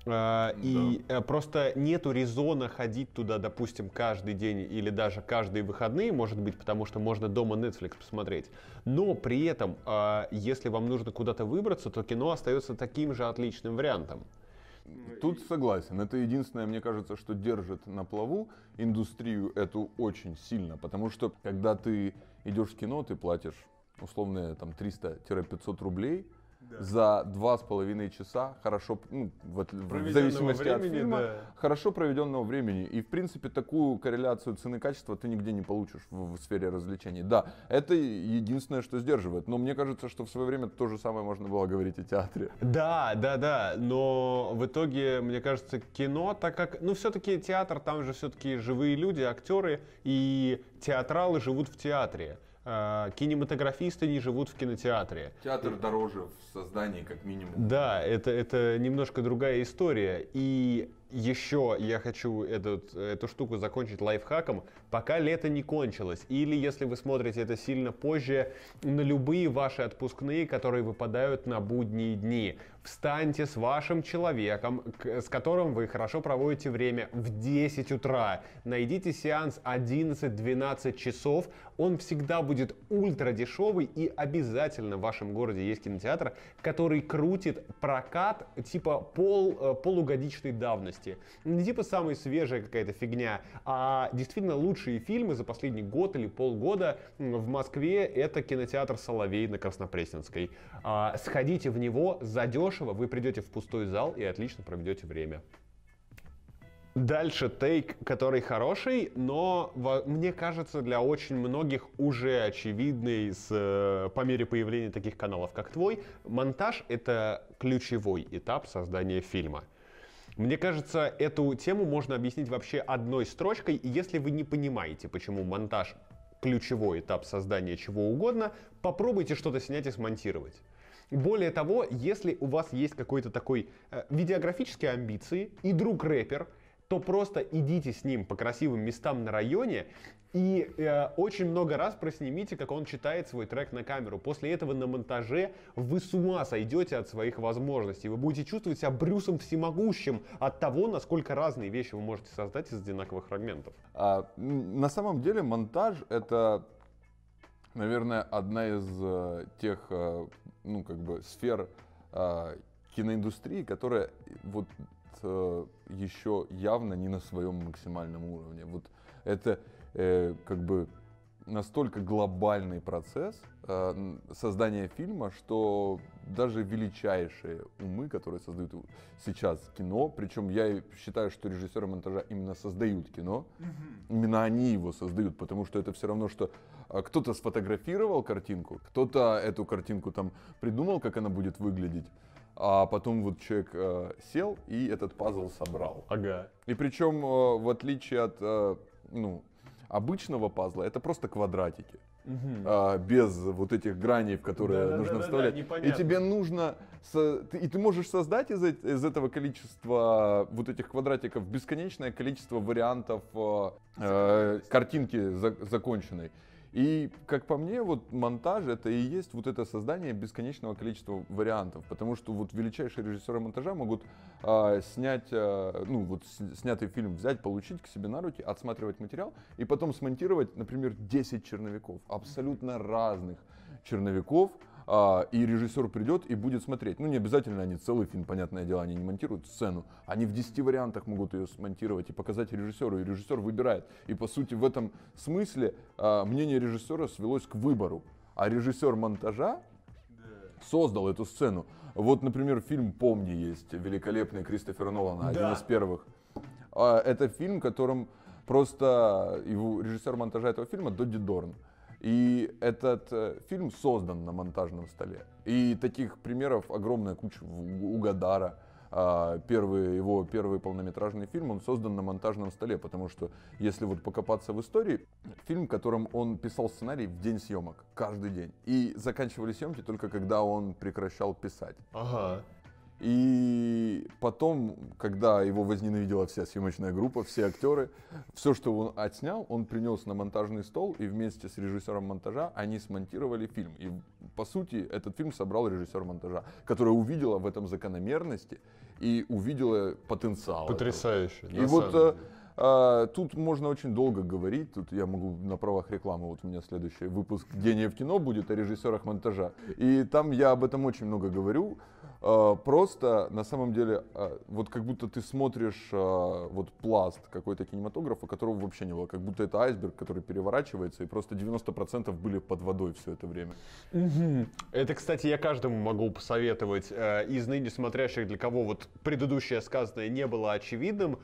А, и да. Э, просто нету резона ходить туда, допустим, каждый день или даже каждые выходные, может быть, потому что можно дома Netflix посмотреть. Но при этом, а, если вам нужно куда-то выбраться, то кино остается таким же отличным
вариантом. Ну Тут согласен. Это единственное, мне кажется, что держит на плаву индустрию эту очень сильно. Потому что, когда ты идешь в кино, ты платишь условные там 300-500 рублей – за два с половиной часа хорошо, ну, вот, в зависимости времени, от фильма, да. хорошо проведенного времени. И, в принципе, такую корреляцию цены-качества ты нигде не получишь в, в сфере развлечений. Да, это единственное, что сдерживает. Но мне кажется, что в свое время то же самое можно было говорить о театре. Да, да, да.
Но в итоге, мне кажется, кино, так как, ну, все-таки театр, там же все-таки живые люди, актеры и театралы живут в театре. Э, кинематографисты не живут в кинотеатре.
Театр дороже в создании, как минимум.
Да, это, это немножко другая история. И еще я хочу этот, эту штуку закончить лайфхаком пока лето не кончилось. Или, если вы смотрите это сильно позже, на любые ваши отпускные, которые выпадают на будние дни. Встаньте с вашим человеком, с которым вы хорошо проводите время, в 10 утра. Найдите сеанс 11-12 часов. Он всегда будет ультра дешевый и обязательно в вашем городе есть кинотеатр, который крутит прокат типа пол, э, полугодичной давности. Не типа самая свежая какая-то фигня, а действительно лучше лучшие фильмы за последний год или полгода в Москве это кинотеатр «Соловей» на Краснопресненской. А, сходите в него задешево, вы придете в пустой зал и отлично проведете время. Дальше тейк, который хороший, но мне кажется для очень многих уже очевидный с, э, по мере появления таких каналов, как твой. Монтаж — это ключевой этап создания фильма. Мне кажется, эту тему можно объяснить вообще одной строчкой, и если вы не понимаете, почему монтаж ключевой этап создания чего угодно, попробуйте что-то снять и смонтировать. Более того, если у вас есть какой-то такой э, видеографические амбиции, и друг рэпер, то просто идите с ним по красивым местам на районе и э, очень много раз проснимите, как он читает свой трек на камеру. После этого на монтаже вы с ума сойдете от своих возможностей. Вы будете чувствовать себя Брюсом всемогущим от того, насколько разные вещи вы можете создать из одинаковых фрагментов.
А, на самом деле монтаж это, наверное, одна из э, тех, э, ну как бы сфер э, киноиндустрии, которая вот э, еще явно не на своем максимальном уровне. Вот это э, как бы настолько глобальный процесс э, создания фильма, что даже величайшие умы, которые создают сейчас кино, причем я считаю, что режиссеры монтажа именно создают кино, угу. именно они его создают, потому что это все равно, что а, кто-то сфотографировал картинку, кто-то эту картинку там придумал, как она будет выглядеть, а потом вот человек э, сел и этот пазл собрал. Ага. И причем, э, в отличие от э, ну, обычного пазла, это просто квадратики. Угу. А, без вот этих граней, в которые да, нужно да, вставлять. Да, да, и тебе нужно... И ты можешь создать из, из этого количества вот этих квадратиков бесконечное количество вариантов э, э картинки за, законченной. И, как по мне, вот монтаж это и есть вот это создание бесконечного количества вариантов, потому что вот величайшие режиссеры монтажа могут а, снять, а, ну вот снятый фильм взять, получить к себе на руки, отсматривать материал и потом смонтировать, например, 10 черновиков, абсолютно разных черновиков, а, и режиссер придет и будет смотреть. Ну, не обязательно они целый фильм, понятное дело, они не монтируют сцену. Они в 10 вариантах могут ее смонтировать и показать режиссеру, и режиссер выбирает. И, по сути, в этом смысле а, мнение режиссера свелось к выбору. А режиссер монтажа создал эту сцену. Вот, например, фильм «Помни» есть, великолепный Кристофер Нолан, да. один из первых. А, это фильм, которым просто его режиссер монтажа этого фильма Додди Дорн. И этот э, фильм создан на монтажном столе. И таких примеров огромная куча у Гадара. Э, первый, его первый полнометражный фильм, он создан на монтажном столе, потому что, если вот покопаться в истории, фильм, которым он писал сценарий в день съемок, каждый день. И заканчивали съемки только когда он прекращал писать. Ага. И потом, когда его возненавидела вся съемочная группа, все актеры, все, что он отснял, он принес на монтажный стол, и вместе с режиссером монтажа они смонтировали фильм. И, по сути, этот фильм собрал режиссер монтажа, которая увидела в этом закономерности и увидела потенциал. Потрясающе. И вот э, деле. А, тут можно очень долго говорить, тут я могу на правах рекламы, вот у меня следующий выпуск «Гения в кино» будет о режиссерах монтажа, и там я об этом очень много говорю, а, просто на самом деле, а, вот как будто ты смотришь а, вот пласт какой-то кинематографа, которого вообще не было. Как будто это айсберг, который переворачивается, и просто 90% были под водой все это время. Это, кстати, я каждому могу посоветовать. Э, из ныне смотрящих, для кого
вот предыдущее сказанное не было очевидным,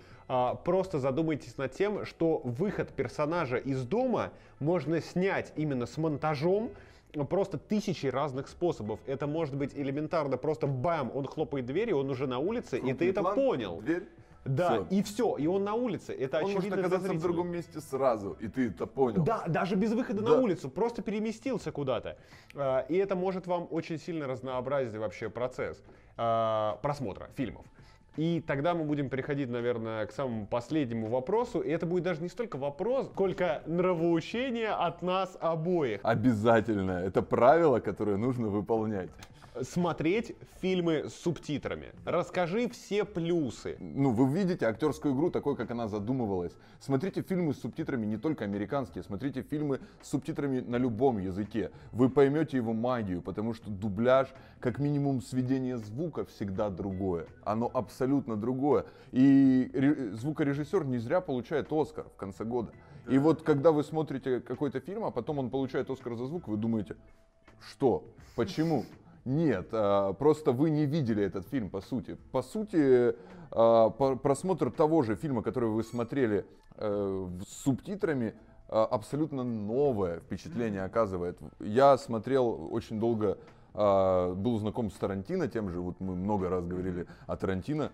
просто задумайтесь над тем, что выход персонажа из дома можно снять именно с монтажом, просто тысячи разных способов. Это может быть элементарно, просто бам, он хлопает дверью, он уже на улице, Крупный и ты это понял. Дверь. Да, все. и все, и он на улице. Это он очевидно. Он оказаться в другом месте сразу, и ты это понял. Да, даже без выхода да. на улицу, просто переместился куда-то. А, и это может вам очень сильно разнообразить вообще процесс а, просмотра фильмов. И тогда мы будем переходить, наверное, к самому последнему вопросу. И это будет даже не столько вопрос, сколько нравоучение от нас обоих.
Обязательно. Это правило, которое нужно выполнять смотреть фильмы с субтитрами. Расскажи все плюсы. Ну, вы видите актерскую игру такой, как она задумывалась. Смотрите фильмы с субтитрами не только американские, смотрите фильмы с субтитрами на любом языке. Вы поймете его магию, потому что дубляж, как минимум сведение звука, всегда другое. Оно абсолютно другое. И звукорежиссер не зря получает Оскар в конце года. И вот когда вы смотрите какой-то фильм, а потом он получает Оскар за звук, вы думаете, что? Почему? Нет, а, просто вы не видели этот фильм, по сути. По сути, а, просмотр того же фильма, который вы смотрели э, с субтитрами, а, абсолютно новое впечатление оказывает. Я смотрел очень долго, был знаком с Тарантино, тем же, вот мы много раз говорили о Тарантино,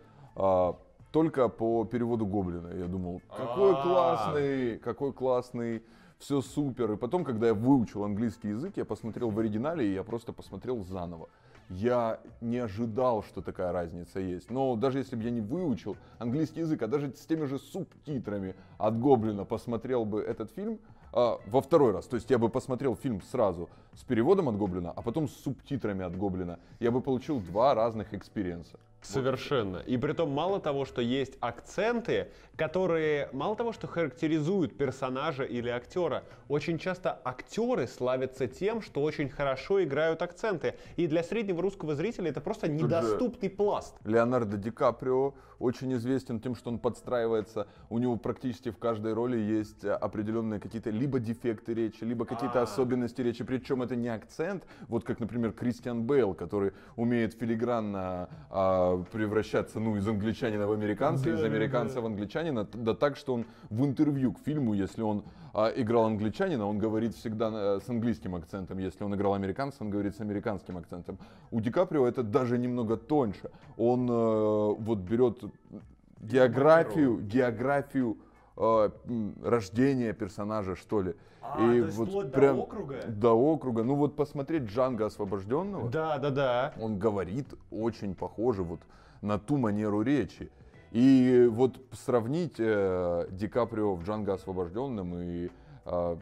только по переводу Гоблина. Я думал, какой классный, какой классный все супер. И потом, когда я выучил английский язык, я посмотрел в оригинале, и я просто посмотрел заново. Я не ожидал, что такая разница есть. Но даже если бы я не выучил английский язык, а даже с теми же субтитрами от Гоблина посмотрел бы этот фильм, а, во второй раз. То есть я бы посмотрел фильм сразу с переводом от Гоблина, а потом с субтитрами от Гоблина. Я бы получил два разных экспириенса.
Совершенно. И при том мало того, что есть акценты, которые мало того, что характеризуют персонажа или актера, очень часто актеры славятся тем, что очень хорошо играют акценты. И для
среднего русского зрителя это просто недоступный пласт. Леонардо Ди Каприо очень известен тем, что он подстраивается. У него практически в каждой роли есть э, определенные какие-то либо дефекты речи, либо какие-то а. особенности речи. Причем это не акцент, вот как, например, Кристиан Бейл, который умеет филигранно а, превращаться ну, из англичанина в американца, да, из американца да. в англичанина, да так, что он в интервью к фильму, если он а, играл англичанина, он говорит всегда э, с английским акцентом, если он играл американца, он говорит с американским акцентом. У Ди Каприо это даже немного тоньше. Он а, вот берет географию, географию Э, рождения персонажа, что ли. А, и то есть вот вплоть прям до округа? До округа. Ну вот посмотреть Джанга освобожденного. Да, да, да. Он говорит очень похоже вот на ту манеру речи. И вот сравнить э, Ди Каприо в Джанго освобожденном и... Э,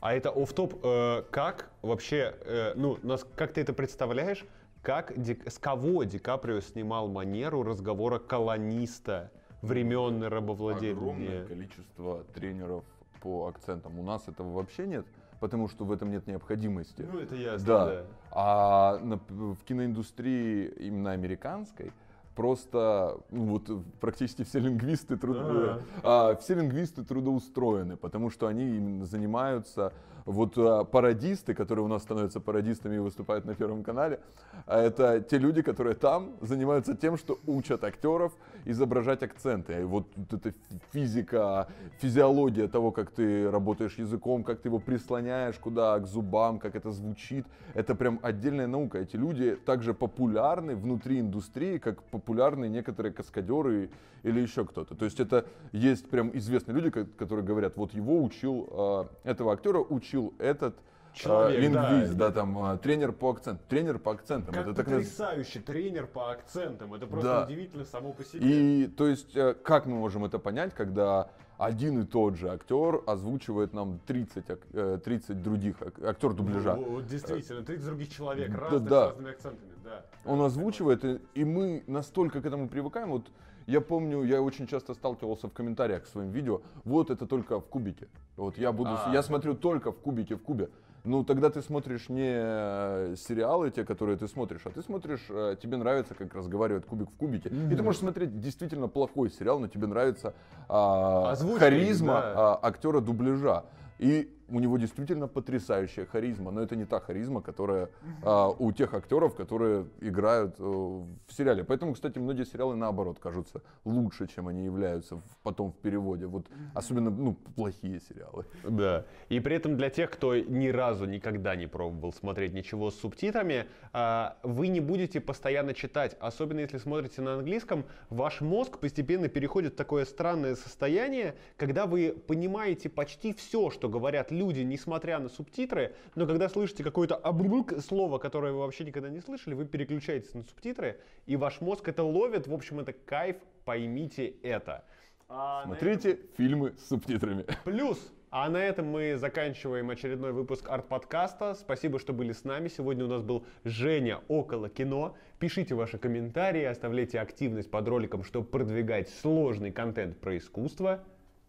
а это оф топ э, как вообще,
э, ну, нас, как ты это представляешь, как, Ди, с кого Ди Каприо снимал манеру
разговора колониста? времен рабовладения. Огромное количество тренеров по акцентам. У нас этого вообще нет, потому что в этом нет необходимости. Ну, это ясно, да. да. А в киноиндустрии именно американской – просто ну, вот практически все лингвисты труд... а, а, все лингвисты трудоустроены, потому что они именно занимаются вот а, пародисты, которые у нас становятся пародистами и выступают на Первом канале, а это те люди, которые там занимаются тем, что учат актеров изображать акценты. И вот тут это физика, физиология того, как ты работаешь языком, как ты его прислоняешь куда, к зубам, как это звучит. Это прям отдельная наука. Эти люди также популярны внутри индустрии, как популярны популярны некоторые каскадеры или еще кто-то. То есть это есть прям известные люди, которые говорят, вот его учил, а, этого актера учил этот а, Человек, лингвист, да, да, там а, тренер по акцент, тренер по акцентам. Как это
потрясающе, так... тренер по акцентам, это просто да. удивительно само по себе. И
то есть э, как мы можем это понять, когда один и тот же актер озвучивает нам 30, 30 э, других, актер дубляжа. Ну, действительно, 30 других человек да, да. с разными акцентами. Да. Он озвучивает, и, и мы настолько к этому привыкаем. Вот я помню, я очень часто сталкивался в комментариях к своим видео, вот это только в кубике. Вот я буду, а, я смотрю только в кубике, в кубе. Ну, тогда ты смотришь не э, сериалы те, которые ты смотришь, а ты смотришь, э, тебе нравится, как разговаривает кубик в кубике. Mm-hmm. И ты можешь смотреть действительно плохой сериал, но тебе нравится а, Озвучки, харизма да. А, актера дубляжа. И у него действительно потрясающая харизма, но это не та харизма, которая а, у тех актеров, которые играют а, в сериале. Поэтому, кстати, многие сериалы наоборот кажутся лучше, чем они являются в, потом в переводе. Вот особенно ну плохие сериалы. Да. И при этом для тех, кто ни разу никогда не пробовал смотреть
ничего с субтитрами, а, вы не будете постоянно читать, особенно если смотрите на английском, ваш мозг постепенно переходит в такое странное состояние, когда вы понимаете почти все, что говорят люди люди, несмотря на субтитры, но когда слышите какое-то обрубок слово, которое вы вообще никогда не слышали, вы переключаетесь на субтитры, и ваш мозг это ловит. В общем, это кайф, поймите это. А Смотрите
этом... фильмы с субтитрами.
Плюс а на этом мы заканчиваем очередной выпуск арт-подкаста. Спасибо, что были с нами. Сегодня у нас был Женя около кино. Пишите ваши комментарии, оставляйте активность под роликом, чтобы продвигать сложный контент про искусство.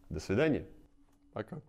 До свидания. Пока.